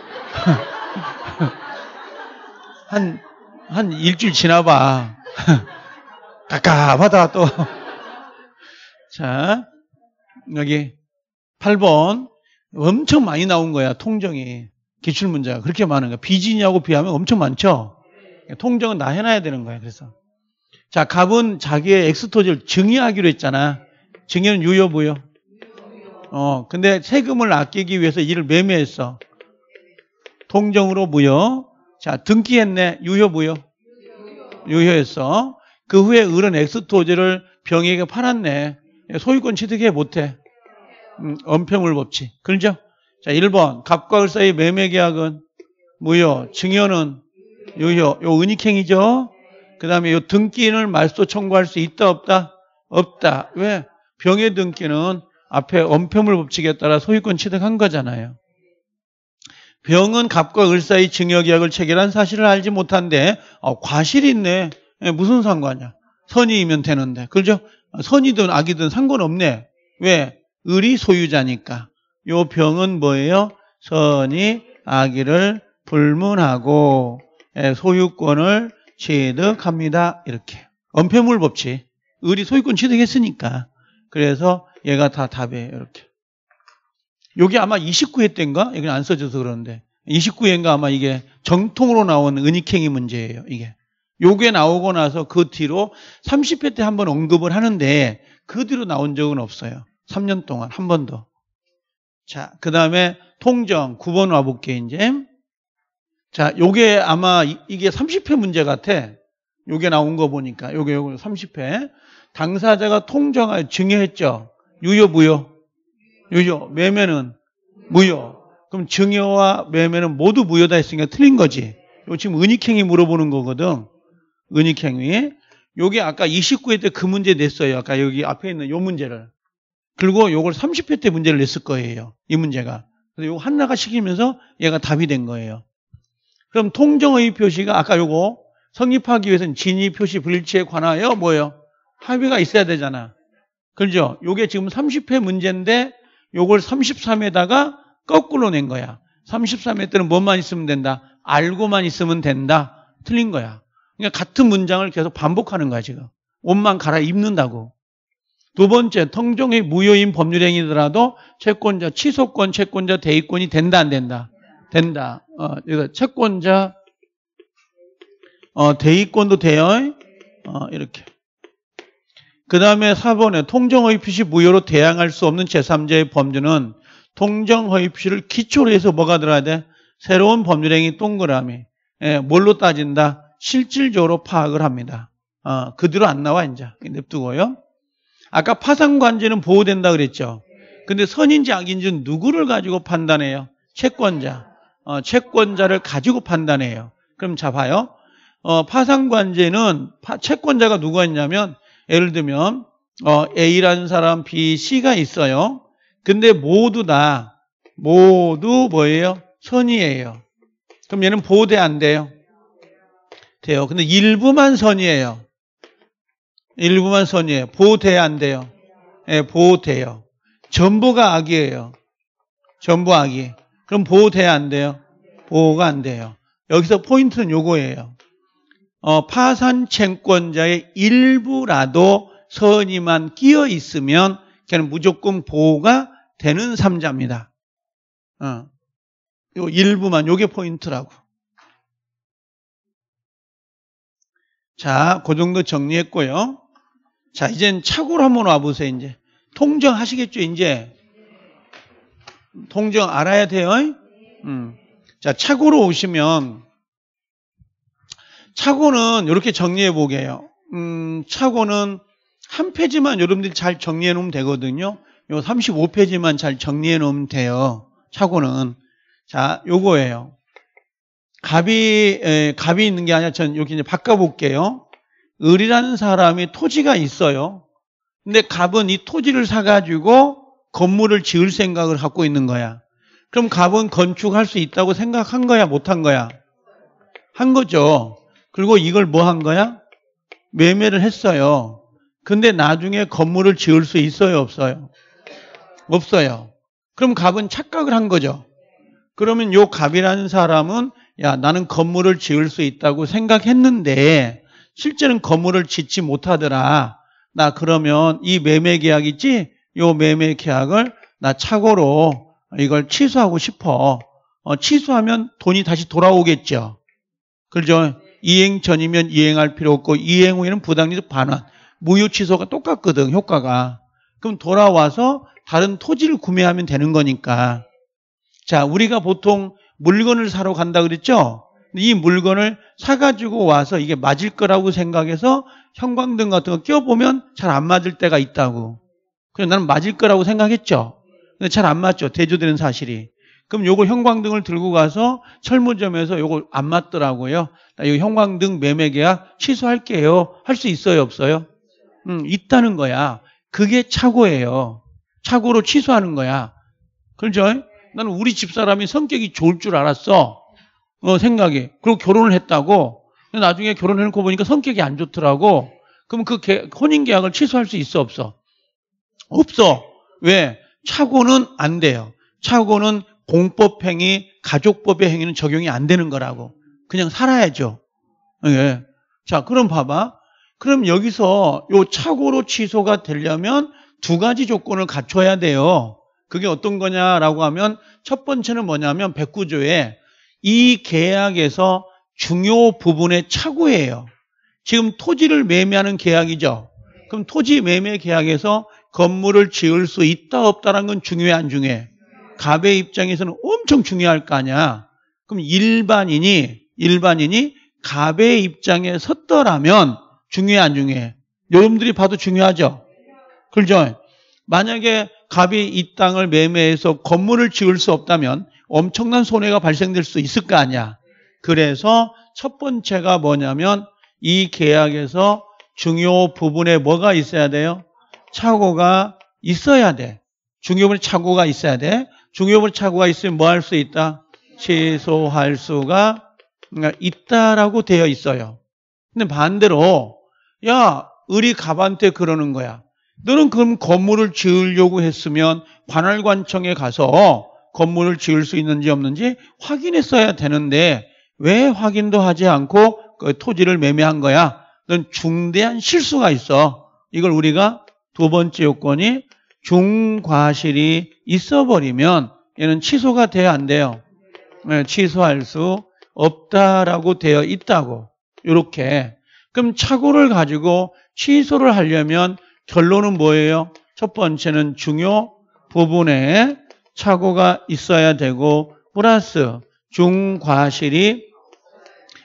한, 한 일주일 지나봐. 깝깝하다 또. 자, 여기 8번. 엄청 많이 나온 거야, 통정이. 기출문제가 그렇게 많은 거야. 비지하고 비하면 엄청 많죠? 통정은 다 해놔야 되는 거야, 그래서. 자, 갑은 자기의 엑스토지를 증여하기로 했잖아. 증여는 유효 부여 어, 근데 세금을 아끼기 위해서 이를 매매했어. 통정으로 무효. 자, 등기했네. 유효 부효 유효. 유효했어. 그 후에 을은 엑스토지를 병에게 팔았네. 소유권 취득해 못해. 음, 언폐물 법칙. 그렇죠? 자, 1번. 갑과 을 사이 매매 계약은 무효. 증여는 유효. 요은익행이죠그 다음에 요 등기인을 말소 청구할 수 있다, 없다? 없다. 왜? 병의 등기는 앞에 언폐물 법칙에 따라 소유권 취득한 거잖아요. 병은 갑과 을 사이 증여 계약을 체결한 사실을 알지 못한데 어, 과실이 있네. 예, 무슨 상관이야? 선의이면 되는데. 그죠? 선이든 악이든 상관없네. 왜? 을이 소유자니까. 요 병은 뭐예요? 선이 악의를 불문하고 예, 소유권을 취득합니다. 이렇게. 언폐물 법칙. 을이 소유권 취득했으니까. 그래서 얘가 다 답이에요. 이렇게. 요게 아마 29회 때인가? 여기는 안 써져서 그러는데. 29회인가 아마 이게 정통으로 나온 은익행위 문제예요. 이게. 요게 나오고 나서 그 뒤로 30회 때 한번 언급을 하는데 그 뒤로 나온 적은 없어요. 3년 동안 한 번도. 자, 그 다음에 통정 9번 와볼게 이제. 자, 요게 아마 이, 게 30회 문제 같아. 요게 나온 거 보니까 요게 요거 30회. 당사자가 통정하여 증여했죠. 유효 무효. 유효. 매매는 무효. 그럼 증여와 매매는 모두 무효다 했으니까 틀린 거지. 요 지금 은익행이 물어보는 거거든. 은익행위. 요게 아까 29회 때 그 문제 냈어요. 아까 여기 앞에 있는 요 문제를. 그리고 요걸 30회 때 문제를 냈을 거예요. 이 문제가. 그래서 요거 한나가 시키면서 얘가 답이 된 거예요. 그럼 통정의 표시가 아까 요거 성립하기 위해서는 진위 표시 불일치에 관하여 뭐예요? 합의가 있어야 되잖아. 그죠? 요게 지금 30회 문제인데 요걸 33회다가 에 거꾸로 낸 거야. 33회 때는 뭐만 있으면 된다? 알고만 있으면 된다. 틀린 거야. 그러니까 같은 문장을 계속 반복하는 거야, 지금. 옷만 갈아입는다고. 두 번째, 통종의 무효인 법률행위더라도 채권자, 취소권, 채권자, 대위권이 된다, 안 된다? 된다. 어, 그래서 채권자, 어, 대위권도 돼요. 어, 이렇게. 그 다음에 4번에 통정허위 표시 무효로 대항할 수 없는 제3자의 범주는 통정허위 표시를 기초로 해서 뭐가 들어야 돼? 새로운 법률행위 동그라미. 예, 뭘로 따진다? 실질적으로 파악을 합니다. 어, 그대로 안 나와 이제 냅두고요. 아까 파상관제는 보호된다 그랬죠. 근데 선인지 악인지 누구를 가지고 판단해요? 채권자. 어, 채권자를 가지고 판단해요. 그럼 잡아요. 어, 파상관제는 파, 채권자가 누가 있냐면 예를 들면 어, A라는 사람, B, C가 있어요. 근데 모두 다 모두 뭐예요? 선이에요. 그럼 얘는 보호돼 안 돼요? 돼요. 근데 일부만 선이에요. 일부만 선이에요. 보호돼야 안 돼요. 예, 보호돼요. 전부가 악이에요. 전부 악이. 그럼 보호돼야 안 돼요. 보호가 안 돼요. 여기서 포인트는 요거예요. 어, 파산 채권자의 일부라도 선이만 끼어 있으면 걔는 무조건 보호가 되는 삼자입니다. 어, 요 일부만 요게 포인트라고. 자, 그 정도 정리했고요. 자, 이젠 착오로 한번 와보세요, 이제. 통정 하시겠죠, 이제? 통정 알아야 돼요. 음. 자, 착오로 오시면, 착오는 이렇게 정리해 보게요. 음, 착오는한 페이지만 여러분들이 잘 정리해 놓으면 되거든요. 요 35페이지만 잘 정리해 놓으면 돼요. 착오는 자, 요거예요. 갑이 에, 갑이 있는 게 아니라 전 여기 이제 바꿔 볼게요. 을이라는 사람이 토지가 있어요. 근데 갑은 이 토지를 사가지고 건물을 지을 생각을 갖고 있는 거야. 그럼 갑은 건축할 수 있다고 생각한 거야, 못한 거야? 한 거죠. 그리고 이걸 뭐 한 거야? 매매를 했어요. 근데 나중에 건물을 지을 수 있어요, 없어요? 없어요. 그럼 갑은 착각을 한 거죠. 그러면 요 갑이라는 사람은 야, 나는 건물을 지을 수 있다고 생각했는데 실제는 건물을 짓지 못하더라. 나 그러면 이 매매 계약 있지? 요 매매 계약을 나 착오로 이걸 취소하고 싶어. 어, 취소하면 돈이 다시 돌아오겠죠. 그죠? 이행 전이면 이행할 필요 없고 이행 후에는 부당이득 반환. 무효 취소가 똑같거든, 효과가. 그럼 돌아와서 다른 토지를 구매하면 되는 거니까. 자, 우리가 보통 물건을 사러 간다 그랬죠? 이 물건을 사가지고 와서 이게 맞을 거라고 생각해서 형광등 같은 거끼워보면잘 안 맞을 때가 있다고. 그래서 나는 맞을 거라고 생각했죠. 근데 잘 안 맞죠. 대조되는 사실이. 그럼 요걸 형광등을 들고 가서 철물점에서 요거 안 맞더라고요. 나이 형광등 매매 계약 취소할게요. 할 수 있어요, 없어요? 음, 있다는 거야. 그게 착오예요. 착오로 취소하는 거야. 그렇죠? 나는 우리 집사람이 성격이 좋을 줄 알았어. 어, 생각이. 그리고 결혼을 했다고. 나중에 결혼해놓고 보니까 성격이 안 좋더라고. 그럼 그 개, 혼인 계약을 취소할 수 있어 없어? 없어. 왜? 착오는 안 돼요. 착오는 공법 행위, 가족법의 행위는 적용이 안 되는 거라고. 그냥 살아야죠. 예. 자, 그럼 봐봐. 그럼 여기서 요 착오로 취소가 되려면 두 가지 조건을 갖춰야 돼요. 그게 어떤 거냐라고 하면 첫 번째는 뭐냐면 백구조에이 계약에서 중요 부분의 착오예요. 지금 토지를 매매하는 계약이죠. 그럼 토지 매매 계약에서 건물을 지을 수 있다 없다라는 건 중요해 안 중요해? 갑의 입장에서는 엄청 중요할 거 아니야. 그럼 일반인이 일반인이 갑의 입장에 섰더라면 중요해 안 중요해? 여러분들이 봐도 중요하죠. 그죠? 렇 만약에 갑이 이 땅을 매매해서 건물을 지을 수 없다면 엄청난 손해가 발생될 수 있을 거 아니야. 그래서 첫 번째가 뭐냐면 이 계약에서 중요 부분에 뭐가 있어야 돼요? 착오가 있어야 돼. 중요 부분에 착오가 있어야 돼. 중요 부분에 착오가 있으면 뭐 할 수 있다? 취소할 수가 있다라고 되어 있어요. 근데 반대로 야, 을이 갑한테 그러는 거야. 너는 그럼 건물을 지으려고 했으면 관할관청에 가서 건물을 지을 수 있는지 없는지 확인했어야 되는데 왜 확인도 하지 않고 그 토지를 매매한 거야? 넌 중대한 실수가 있어. 이걸 우리가 두 번째 요건이 중과실이 있어버리면 얘는 취소가 돼야 안 돼요. 네, 취소할 수 없다라고 되어 있다고 이렇게 그럼 착오를 가지고 취소를 하려면 결론은 뭐예요? 첫 번째는 중요 부분에 착오가 있어야 되고 플러스 중과실이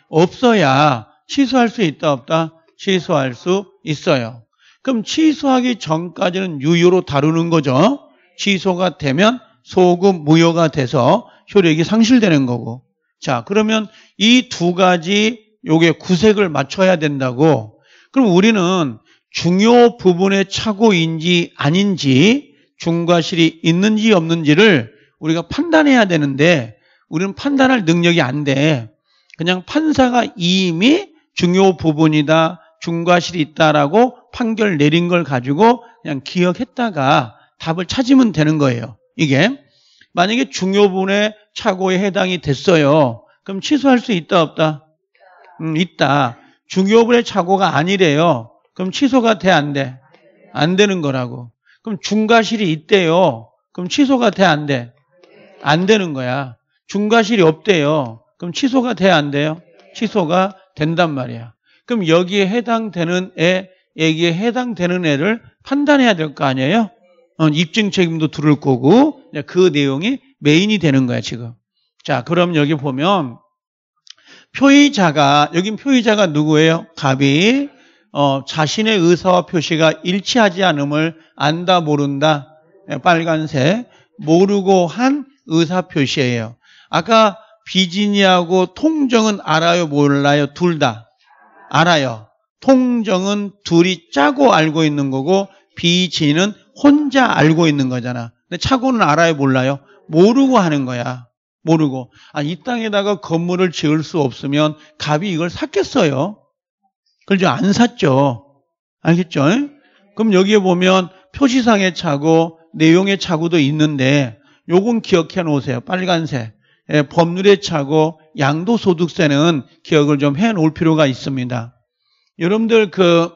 없어야 취소할 수 있다 없다? 취소할 수 있어요. 그럼 취소하기 전까지는 유효로 다루는 거죠. 취소가 되면 소급 무효가 돼서 효력이 상실되는 거고. 자, 그러면 이 두 가지 요게 구색을 맞춰야 된다고. 그럼 우리는 중요 부분의 착오인지 아닌지 중과실이 있는지 없는지를 우리가 판단해야 되는데 우리는 판단할 능력이 안 돼. 그냥 판사가 이미 중요 부분이다, 중과실이 있다라고 판결 내린 걸 가지고 그냥 기억했다가 답을 찾으면 되는 거예요. 이게 만약에 중요 부분의 착오에 해당이 됐어요. 그럼 취소할 수 있다 없다? 음, 있다. 중요 부분의 착오가 아니래요. 그럼 취소가 돼, 안 돼? 안 되는 거라고. 그럼 중과실이 있대요. 그럼 취소가 돼, 안 돼? 안 되는 거야. 중과실이 없대요. 그럼 취소가 돼, 안 돼요? 취소가 된단 말이야. 그럼 여기에 해당되는 애, 여기에 해당되는 애를 판단해야 될 거 아니에요? 어, 입증 책임도 들을 거고 그 내용이 메인이 되는 거야 지금. 자, 그럼 여기 보면 표의자가 여긴 표의자가 누구예요? 갑이 어, 자신의 의사와 표시가 일치하지 않음을 안다 모른다 예, 빨간색 모르고 한 의사 표시예요. 아까 비진이하고 통정은 알아요 몰라요 둘 다 알아요. 통정은 둘이 짜고 알고 있는 거고 비진은 혼자 알고 있는 거잖아. 근데 차고는 알아요 몰라요 모르고 하는 거야. 모르고 아, 이 땅에다가 건물을 지을 수 없으면 갑이 이걸 샀겠어요. 그렇죠안 샀죠. 알겠죠? 그럼 여기에 보면 표시상의 차고 내용의 차고도 있는데 요건 기억해 놓으세요. 빨간색. 예, 법률의 차고 양도소득세는 기억을 좀 해 놓을 필요가 있습니다. 여러분들 그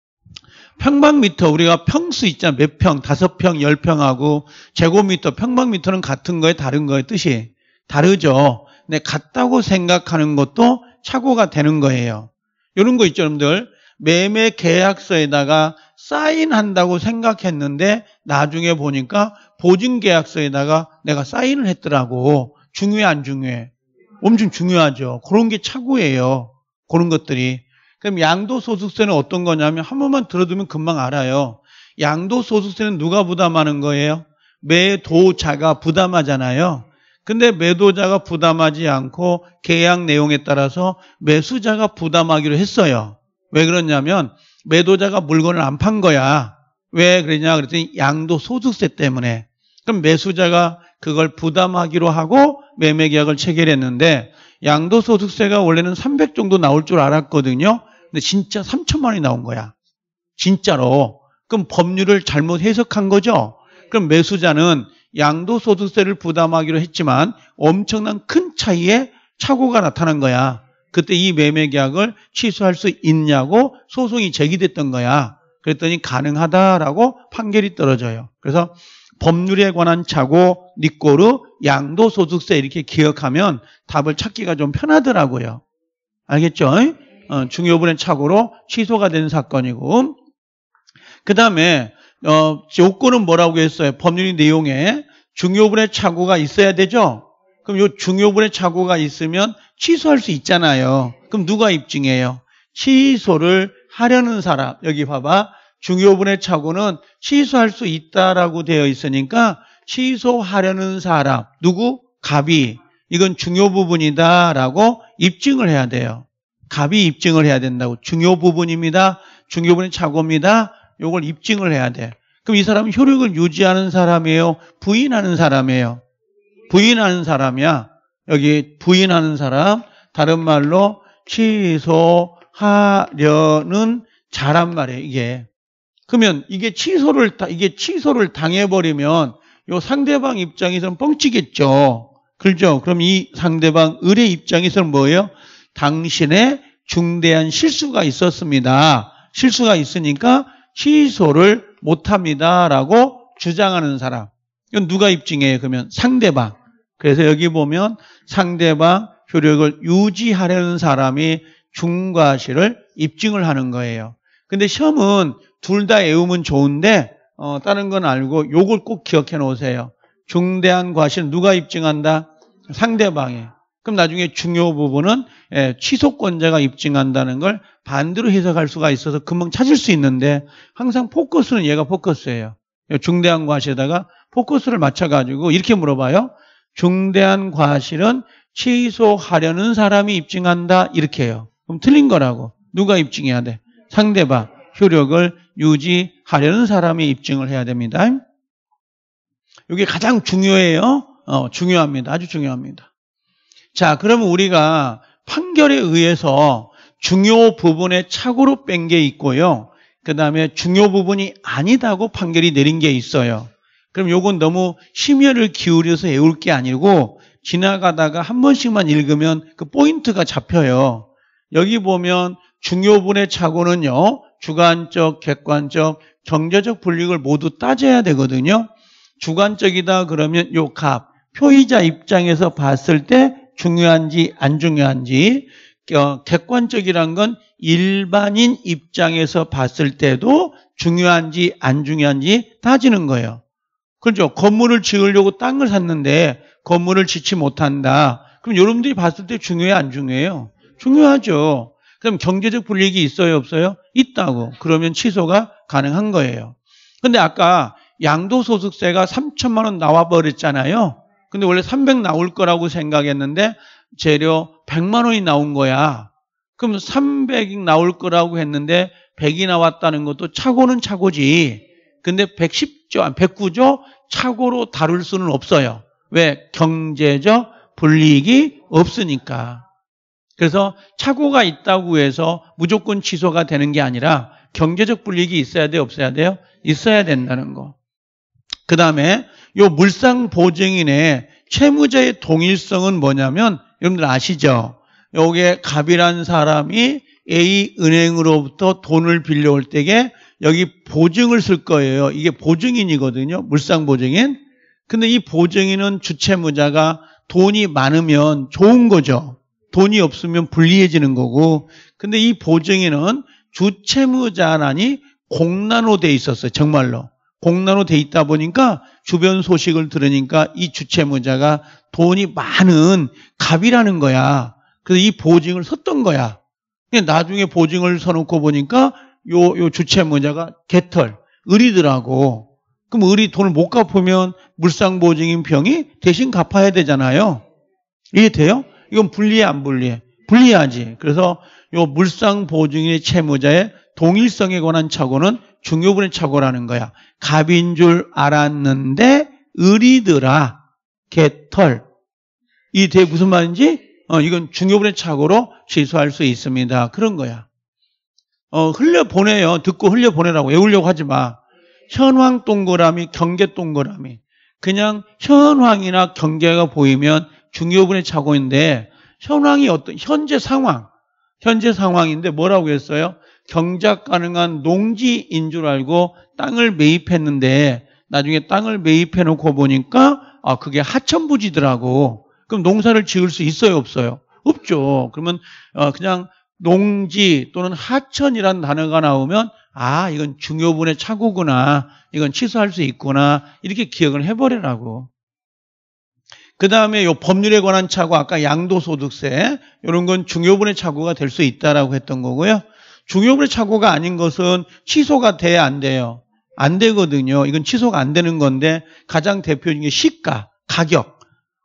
평방미터 우리가 평수 있잖아요. 몇 평, 다섯 평, 열 평하고 제곱미터, 평방미터는 같은 거에 다른 거의 뜻이 다르죠. 근데 같다고 생각하는 것도 착오가 되는 거예요. 이런 거 있죠, 여러분들. 매매 계약서에다가 사인한다고 생각했는데 나중에 보니까 보증 계약서에다가 내가 사인을 했더라고. 중요해, 안 중요해? 엄청 중요하죠. 그런 게착오예요 그런 것들이. 그럼 양도소득세는 어떤 거냐면 한 번만 들어두면 금방 알아요. 양도소득세는 누가 부담하는 거예요? 매도자가 부담하잖아요. 근데 매도자가 부담하지 않고 계약 내용에 따라서 매수자가 부담하기로 했어요. 왜 그러냐면 매도자가 물건을 안 판 거야. 왜 그러냐 그랬더니 양도 소득세 때문에. 그럼 매수자가 그걸 부담하기로 하고 매매 계약을 체결했는데 양도 소득세가 원래는 300 정도 나올 줄 알았거든요. 근데 진짜 3천만 원이 나온 거야. 진짜로. 그럼 법률을 잘못 해석한 거죠. 그럼 매수자는 양도소득세를 부담하기로 했지만 엄청난 큰 차이에 착오가 나타난 거야. 그때 이 매매 계약을 취소할 수 있냐고 소송이 제기됐던 거야. 그랬더니 가능하다라고 판결이 떨어져요. 그래서 법률에 관한 착오, 니꼬르 양도소득세 이렇게 기억하면 답을 찾기가 좀 편하더라고요. 알겠죠? 어, 중요분의 착오로 취소가 된 사건이고 그 다음에 어, 요건은 뭐라고 했어요? 법률의 내용에 중요분의 착오가 있어야 되죠? 그럼 요 중요분의 착오가 있으면 취소할 수 있잖아요. 그럼 누가 입증해요? 취소를 하려는 사람. 여기 봐봐. 중요분의 착오는 취소할 수 있다라고 되어 있으니까 취소하려는 사람. 누구? 갑이. 이건 중요 부분이다라고 입증을 해야 돼요. 갑이 입증을 해야 된다고. 중요 부분입니다. 중요 분의 착오입니다. 요걸 입증을 해야 돼. 그럼 이 사람은 효력을 유지하는 사람이에요? 부인하는 사람이에요? 부인하는 사람이야. 여기 부인하는 사람, 다른 말로 취소하려는 자란 말이에요, 이게. 그러면 이게 취소를, 이게 취소를 당해버리면 요 상대방 입장에서는 뻥치겠죠. 그렇죠? 그럼 이 상대방 을의 입장에서는 뭐예요? 당신의 중대한 실수가 있었습니다. 실수가 있으니까 취소를 못합니다라고 주장하는 사람. 이건 누가 입증해요? 그러면 상대방. 그래서 여기 보면 상대방 효력을 유지하려는 사람이 중과실을 입증을 하는 거예요. 근데 시험은 둘 다 외우면 좋은데 어, 다른 건 알고 요걸 꼭 기억해 놓으세요. 중대한 과실 누가 입증한다? 상대방이. 그럼 나중에 중요 부분은 예, 취소권자가 입증한다는 걸 반대로 해석할 수가 있어서 금방 찾을 수 있는데 항상 포커스는 얘가 포커스예요. 예, 중대한 과실에다가 포커스를 맞춰가지고 이렇게 물어봐요. 중대한 과실은 취소하려는 사람이 입증한다 이렇게 해요. 그럼 틀린 거라고. 누가 입증해야 돼? 상대방 효력을 유지하려는 사람이 입증을 해야 됩니다. 이게 가장 중요해요. 어, 중요합니다. 아주 중요합니다. 자, 그러면 우리가 판결에 의해서 중요 부분에 착오로 뺀 게 있고요. 그 다음에 중요 부분이 아니다고 판결이 내린 게 있어요. 그럼 요건 너무 심혈을 기울여서 외울 게 아니고 지나가다가 한 번씩만 읽으면 그 포인트가 잡혀요. 여기 보면 중요분의 착오는요. 주관적, 객관적, 경제적 불이익을 모두 따져야 되거든요. 주관적이다 그러면 요 값, 표의자 입장에서 봤을 때 중요한지 안 중요한지 객관적이란 건 일반인 입장에서 봤을 때도 중요한지 안 중요한지 따지는 거예요. 그렇죠. 건물을 지으려고 땅을 샀는데 건물을 짓지 못한다. 그럼 여러분들이 봤을 때 중요해 안 중요해요? 중요하죠. 그럼 경제적 불이익이 있어요 없어요? 있다고. 그러면 취소가 가능한 거예요. 근데 아까 양도소득세가 3천만 원 나와버렸잖아요. 근데 원래 300 나올 거라고 생각했는데 재료 100만 원이 나온 거야. 그럼 300이 나올 거라고 했는데 100이 나왔다는 것도 차고는 차고지. 근데 110조, 109조 차고로 다룰 수는 없어요. 왜? 경제적 불리익이 없으니까. 그래서 차고가 있다고 해서 무조건 취소가 되는 게 아니라 경제적 불리익이 있어야 돼, 없어야 돼요? 있어야 된다는 거. 그 다음에 이 물상 보증인의 채무자의 동일성은 뭐냐면 여러분들 아시죠? 여기에 갑이란 사람이 A 은행으로부터 돈을 빌려올 때에 여기 보증을 쓸 거예요. 이게 보증인이거든요. 물상 보증인. 근데 이 보증인은 주채무자가 돈이 많으면 좋은 거죠. 돈이 없으면 불리해지는 거고. 근데 이 보증인은 주채무자라니 공란으로 돼 있었어요. 정말로. 공나로돼 있다 보니까 주변 소식을 들으니까 이주체무자가 돈이 많은 갑이라는 거야. 그래서 이 보증을 섰던 거야. 근데 나중에 보증을 서놓고 보니까 요, 요주체무자가 개털, 을이더라고. 그럼 을이 돈을 못 갚으면 물상보증인 병이 대신 갚아야 되잖아요. 이해돼요? 이건 불리해, 안 불리해? 불리하지. 그래서 요 물상보증인의 채무자의 동일성에 관한 착오는 중요분의 착오라는 거야. 갑인 줄 알았는데 을이더라. 개털. 이 대 무슨 말인지? 어, 이건 중요분의 착오로 취소할 수 있습니다. 그런 거야. 어, 흘려보내요. 듣고 흘려보내라고. 외우려고 하지 마. 현황 동그라미, 경계 동그라미. 그냥 현황이나 경계가 보이면 중요분의 착오인데 현황이 어떤 현재 상황, 현재 상황인데 뭐라고 했어요? 경작 가능한 농지인 줄 알고 땅을 매입했는데 나중에 땅을 매입해 놓고 보니까 아 그게 하천부지더라고. 그럼 농사를 지을 수 있어요 없어요? 없죠. 그러면 어, 그냥 농지 또는 하천이란 단어가 나오면 아 이건 중요분의 착오구나 이건 취소할 수 있구나 이렇게 기억을 해버리라고. 그 다음에 요 법률에 관한 착오 아까 양도소득세 이런 건 중요분의 착오가 될 수 있다라고 했던 거고요. 중요물 착오가 아닌 것은 취소가 돼야 안 돼요. 안 되거든요. 이건 취소가 안 되는 건데 가장 대표적인 게 시가, 가격.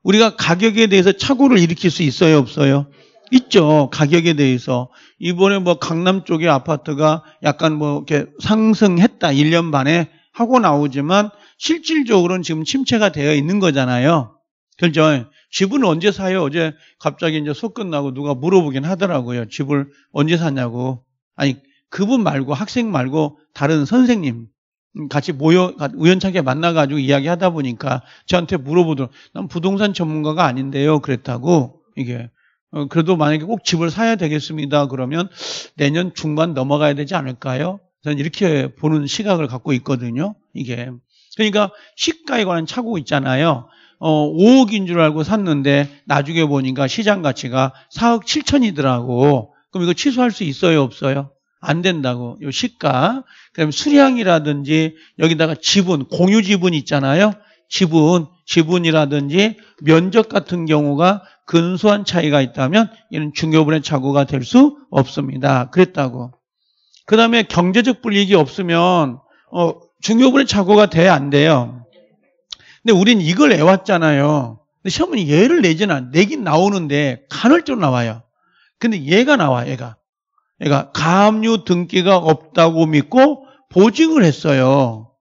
우리가 가격에 대해서 착오를 일으킬 수 있어요, 없어요? 있죠. 가격에 대해서. 이번에 뭐 강남 쪽의 아파트가 약간 뭐 이렇게 상승했다. 1년 반에 하고 나오지만 실질적으로는 지금 침체가 되어 있는 거잖아요. 그렇죠. 집은 언제 사요? 어제 갑자기 이제 속 끝나고 누가 물어보긴 하더라고요. 집을 언제 사냐고. 아니 그분 말고 학생 말고 다른 선생님 같이 모여 우연찮게 만나가지고 이야기하다 보니까 저한테 물어보더라고. 난 부동산 전문가가 아닌데요. 그랬다고 이게 어, 그래도 만약에 꼭 집을 사야 되겠습니다. 그러면 내년 중반 넘어가야 되지 않을까요? 저는 이렇게 보는 시각을 갖고 있거든요. 이게 그러니까 시가에 관한 차고 있잖아요. 어, 5억인 줄 알고 샀는데 나중에 보니까 시장 가치가 4억 7천이더라고. 그럼 이거 취소할 수 있어요, 없어요? 안 된다고. 요 시가, 그다 수량이라든지 여기다가 지분, 공유 지분 있잖아요. 지분, 지분이라든지 면적 같은 경우가 근소한 차이가 있다면 이는 중교분의 착오가 될 수 없습니다. 그랬다고. 그다음에 경제적 불이익이 없으면 어, 중교분의 착오가 돼 안 돼요. 근데 우린 이걸 애왔잖아요. 근데 시험은 예를 내지는 내긴 나오는데 간헐적으로 나와요. 근데 얘가 나와, 얘가. 얘가 가압류 등기가 없다고 믿고 보증을 했어요.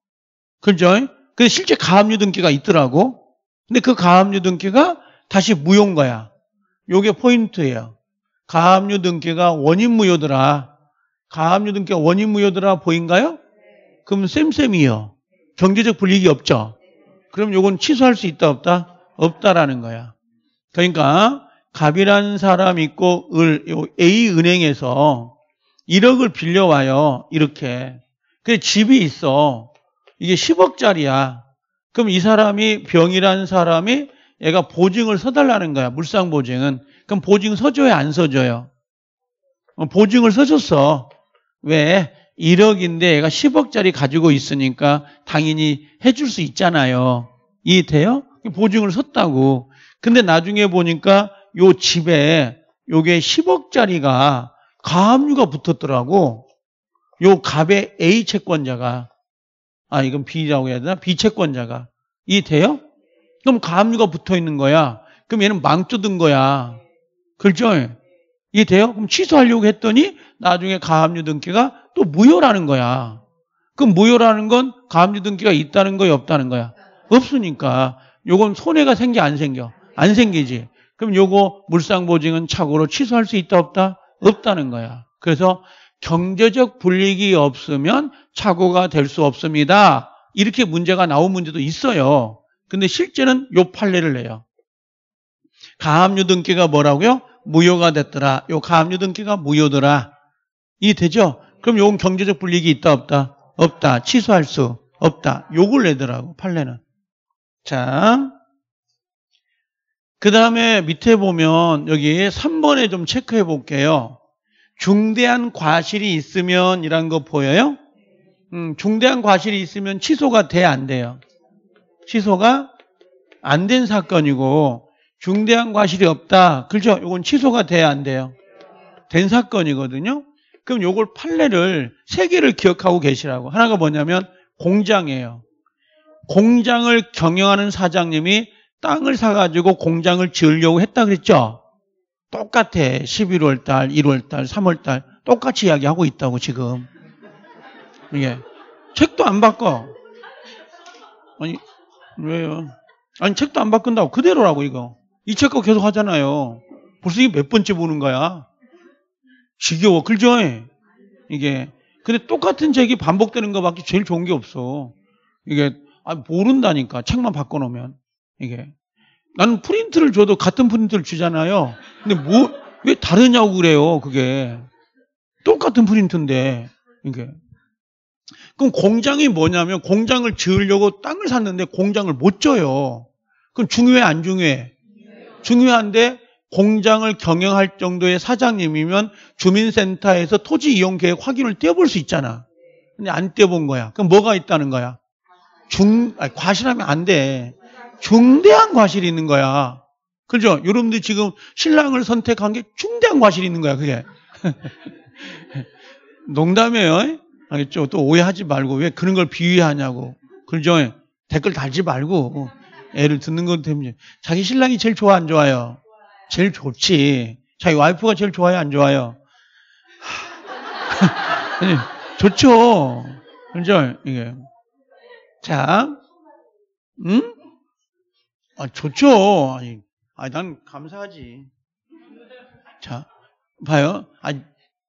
그죠? 근데 실제 가압류 등기가 있더라고. 근데 그 가압류 등기가 다시 무효인 거야. 요게 포인트예요. 가압류 등기가 원인 무효더라. 가압류 등기가 원인 무효더라 보인가요? 그럼 쌤쌤이요. 경제적 불이익이 없죠. 그럼 요건 취소할 수 있다 없다? 없다라는 거야. 그러니까 갑이라는 사람 있고 을, A 은행에서 1억을 빌려와요. 이렇게. 근데 집이 있어. 이게 10억짜리야. 그럼 이 사람이 병이라는 사람이 얘가 보증을 서달라는 거야. 물상 보증은. 그럼 보증 서줘요? 안 서줘요? 어, 보증을 서줬어. 왜? 1억인데 얘가 10억짜리 가지고 있으니까 당연히 해줄 수 있잖아요. 이해돼요? 보증을 섰다고. 근데 나중에 보니까 요 집에 요게 10억짜리가 가압류가 붙었더라고. 요 갑의 A 채권자가 아 이건 B라고 해야 되나? B 채권자가 이 돼요? 그럼 가압류가 붙어 있는 거야. 그럼 얘는 망조든 거야. 그죠? 이해 돼요? 그럼 취소하려고 했더니 나중에 가압류 등기가 또 무효라는 거야. 그럼 무효라는 건 가압류 등기가 있다는 거야, 없다는 거야? 없으니까. 요건 손해가 생겨, 안 생겨? 안 생기지. 그럼 요거 물상보증은 착오로 취소할 수 있다 없다? 없다는 거야. 그래서 경제적 불이익이 없으면 착오가 될 수 없습니다. 이렇게 문제가 나온 문제도 있어요. 근데 실제는 요 판례를 내요. 가압류 등기가 뭐라고요? 무효가 됐더라. 요 가압류 등기가 무효더라. 이 되죠? 그럼 요건 경제적 불이익이 있다 없다? 없다. 취소할 수 없다. 요걸 내더라고 판례는. 자, 그 다음에 밑에 보면 여기 3번에 좀 체크해 볼게요. 중대한 과실이 있으면 이란 거 보여요? 음, 중대한 과실이 있으면 취소가 돼 안 돼요? 취소가 안 된 사건이고 중대한 과실이 없다. 그렇죠? 이건 취소가 돼 안 돼요? 된 사건이거든요. 그럼 이걸 판례를 세 개를 기억하고 계시라고. 하나가 뭐냐면 공장이에요. 공장을 경영하는 사장님이 땅을 사가지고 공장을 지으려고 했다 그랬죠? 똑같아. 11월 달, 1월 달, 3월 달. 똑같이 이야기하고 있다고, 지금. 이게. 예. 책도 안 바꿔. 아니, 왜요? 아니, 책도 안 바꾼다고. 그대로라고, 이거. 이 책 거 계속 하잖아요. 벌써 이게 몇 번째 보는 거야. 지겨워. 그죠? 이게. 근데 똑같은 책이 반복되는 것밖에 제일 좋은 게 없어. 이게, 아, 모른다니까. 책만 바꿔놓으면. 이게. 나는 프린트를 줘도 같은 프린트를 주잖아요. 근데 뭐, 왜 다르냐고 그래요, 그게. 똑같은 프린트인데, 이게. 그럼 공장이 뭐냐면, 공장을 지으려고 땅을 샀는데 공장을 못줘요 그럼 중요해, 안 중요해? 중요한데, 공장을 경영할 정도의 사장님이면 주민센터에서 토지 이용 계획 확인을 떼어볼 수 있잖아. 근데 안 떼어본 거야. 그럼 뭐가 있다는 거야? 중, 아니, 과실하면 안 돼. 중대한 과실이 있는 거야. 그죠? 여러분들 지금 신랑을 선택한 게 중대한 과실이 있는 거야, 그게. 농담이에요. 알겠죠? 또 오해하지 말고 왜 그런 걸 비유하냐고. 그죠? 댓글 달지 말고 애를 듣는 것도 됩니다. 자기 신랑이 제일 좋아 안 좋아요? 제일 좋지. 자기 와이프가 제일 좋아요 안 좋아요? 아니, 좋죠. 그죠? 이게. 자, 응? 음? 아, 좋죠. 아니, 아니, 난 감사하지. 자, 봐요. 아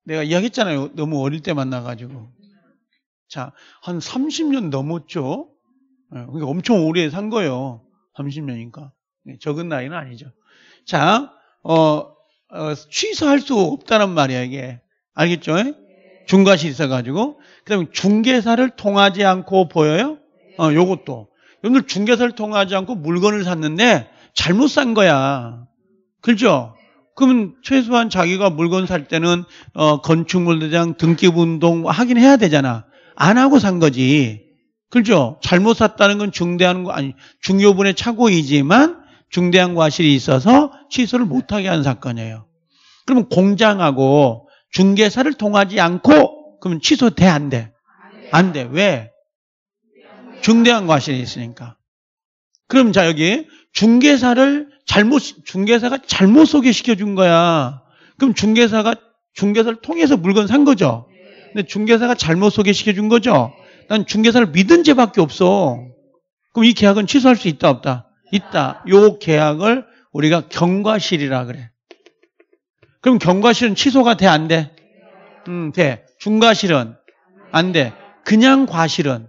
내가 이야기했잖아요. 너무 어릴 때 만나가지고. 자, 한 30년 넘었죠? 예, 그러니까 엄청 오래 산 거예요. 30년이니까. 예, 적은 나이는 아니죠. 자, 어, 어, 취소할 수 없다는 말이야, 이게. 알겠죠? 예? 중과시 있어가지고. 그 다음에 중개사를 통하지 않고 보여요? 어, 요것도. 여러분들 중개사를 통하지 않고 물건을 샀는데 잘못 산 거야. 그죠 그러면 최소한 자기가 물건 살 때는 어, 건축물 대장 등기 운동 확인해야 되잖아. 안 하고 산 거지. 그죠 잘못 샀다는 건 중대한 거 아니 중요분의 착오이지만 중대한 과실이 있어서 취소를 못하게 한 사건이에요. 그러면 공장하고 중개사를 통하지 않고 그러면 취소돼 안 돼? 안 돼. 왜? 중대한 과실이 있으니까. 그럼 자, 여기 중개사를 잘못, 중개사가 잘못 소개시켜 준 거야. 그럼 중개사가, 중개사를 통해서 물건 산 거죠? 근데 중개사가 잘못 소개시켜 준 거죠? 난 중개사를 믿은 죄밖에 없어. 그럼 이 계약은 취소할 수 있다, 없다? 있다. 요 계약을 우리가 경과실이라 그래. 그럼 경과실은 취소가 돼, 안 돼? 음, 돼. 중과실은? 안 돼. 그냥 과실은?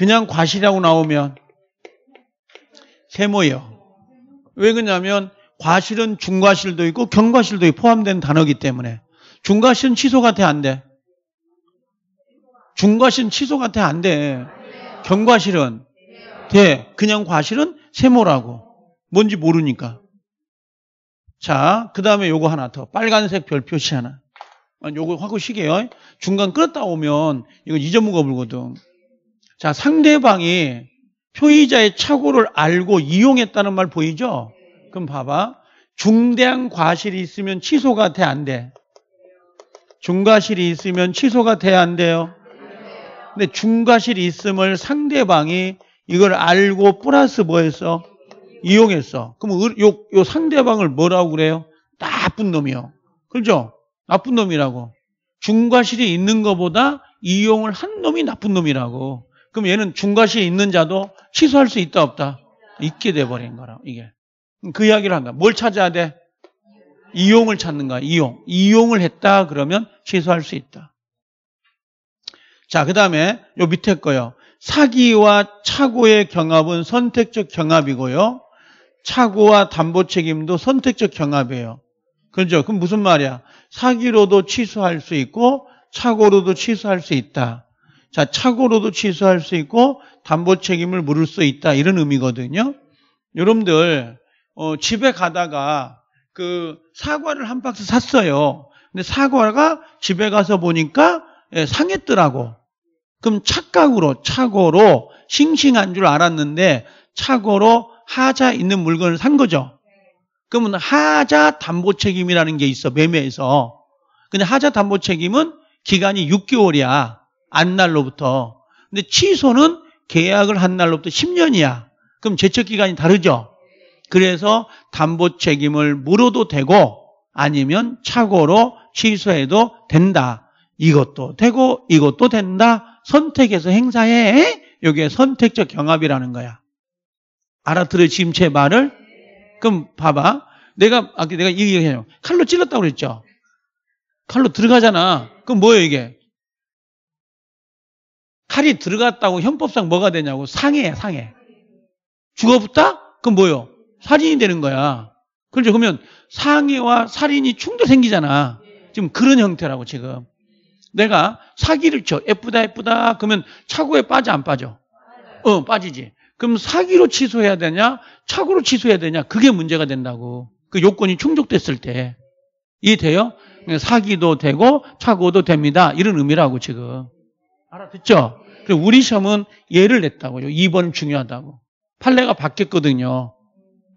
그냥 과실이라고 나오면 세모예요. 왜 그러냐면 과실은 중과실도 있고 경과실도 포함된 단어이기 때문에 중과실은 취소 같아 안 돼. 중과실은 취소 같아 안 돼. 경과실은 돼. 그냥 과실은 세모라고. 뭔지 모르니까. 자, 그 다음에 요거 하나 더. 빨간색 별 표시 하나. 어, 요거 하고 쉬게요. 중간 끌었다 오면 이거 잊어먹어 불거든. 자, 상대방이 표의자의 착오를 알고 이용했다는 말 보이죠? 그럼 봐봐. 중대한 과실이 있으면 취소가 돼, 안 돼? 중과실이 있으면 취소가 돼 안 돼요? 근데 중과실이 있음을 상대방이 이걸 알고 플러스 뭐 했어? 이용했어. 그럼 요, 요 상대방을 뭐라고 그래요? 나쁜 놈이요. 그죠? 나쁜 놈이라고. 중과실이 있는 것보다 이용을 한 놈이 나쁜 놈이라고. 그럼 얘는 중과시에 있는 자도 취소할 수 있다 없다? 있게 돼버린 거라 이게. 그 이야기를 한다. 뭘 찾아야 돼? 이용을 찾는 거야. 이용. 이용을 했다 그러면 취소할 수 있다. 자, 그 다음에 요 밑에 거요. 사기와 착오의 경합은 선택적 경합이고요. 착오와 담보 책임도 선택적 경합이에요. 그죠? 렇 그럼 무슨 말이야? 사기로도 취소할 수 있고 착오로도 취소할 수 있다. 자, 착오로도 취소할 수 있고 담보 책임을 물을 수 있다. 이런 의미거든요. 여러분들 어, 집에 가다가 그 사과를 한 박스 샀어요. 근데 사과가 집에 가서 보니까 예, 상했더라고. 그럼 착각으로 착오로 싱싱한 줄 알았는데 착오로 하자 있는 물건을 산 거죠. 그러면 하자 담보 책임이라는 게 있어 매매에서. 근데 하자 담보 책임은 기간이 6개월이야. 안 날로부터. 근데 취소는 계약을 한 날로부터 10년이야. 그럼 제척 기간이 다르죠. 그래서 담보 책임을 물어도 되고 아니면 착오로 취소해도 된다. 이것도 되고 이것도 된다. 선택해서 행사해. 여기에 선택적 경합이라는 거야. 알아들어 지금 제 말을? 그럼 봐봐. 내가 아까 내가 이 얘기해요. 칼로 찔렀다고 그랬죠. 칼로 들어가잖아. 그럼 뭐예요 이게? 칼이 들어갔다고 형법상 뭐가 되냐고 상해야 상해. 죽어붙다? 그럼 뭐요? 살인이 되는 거야. 그렇죠. 그러면 상해와 살인이 충돌 생기잖아. 지금 그런 형태라고 지금. 내가 사기를 쳐. 예쁘다 예쁘다. 그러면 차고에 빠져 안 빠져? 어 빠지지. 그럼 사기로 취소해야 되냐? 착고로 취소해야 되냐? 그게 문제가 된다고. 그 요건이 충족됐을 때. 이해돼요? 네. 사기도 되고 착오도 됩니다. 이런 의미라고 지금. 알아듣죠? 그리고 우리 시험은 예를 냈다고요. 2번 중요하다고. 판례가 바뀌었거든요.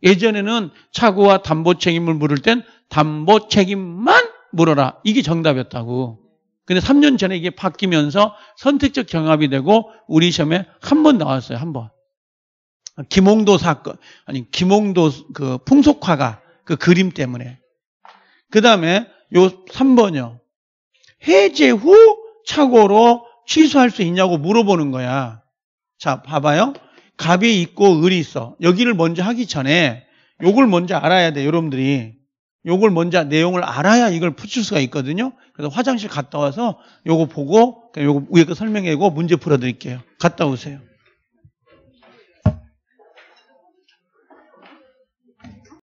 예전에는 차고와 담보 책임을 물을 땐 담보 책임만 물어라. 이게 정답이었다고. 근데 3년 전에 이게 바뀌면서 선택적 경합이 되고 우리 시험에 한 번 나왔어요. 한 번. 김홍도 사건, 아니, 김홍도 그 풍속화가 그 그림 때문에. 그 다음에 요 3번이요. 해제 후 착오로 취소할 수 있냐고 물어보는 거야. 자, 봐봐요. 갑이 있고 을이 있어. 여기를 먼저 하기 전에 요걸 먼저 알아야 돼, 여러분들이. 요걸 먼저 내용을 알아야 이걸 붙일 수가 있거든요. 그래서 화장실 갔다 와서 요거 보고 요거 위에 거 설명해고 문제 풀어 드릴게요. 갔다 오세요.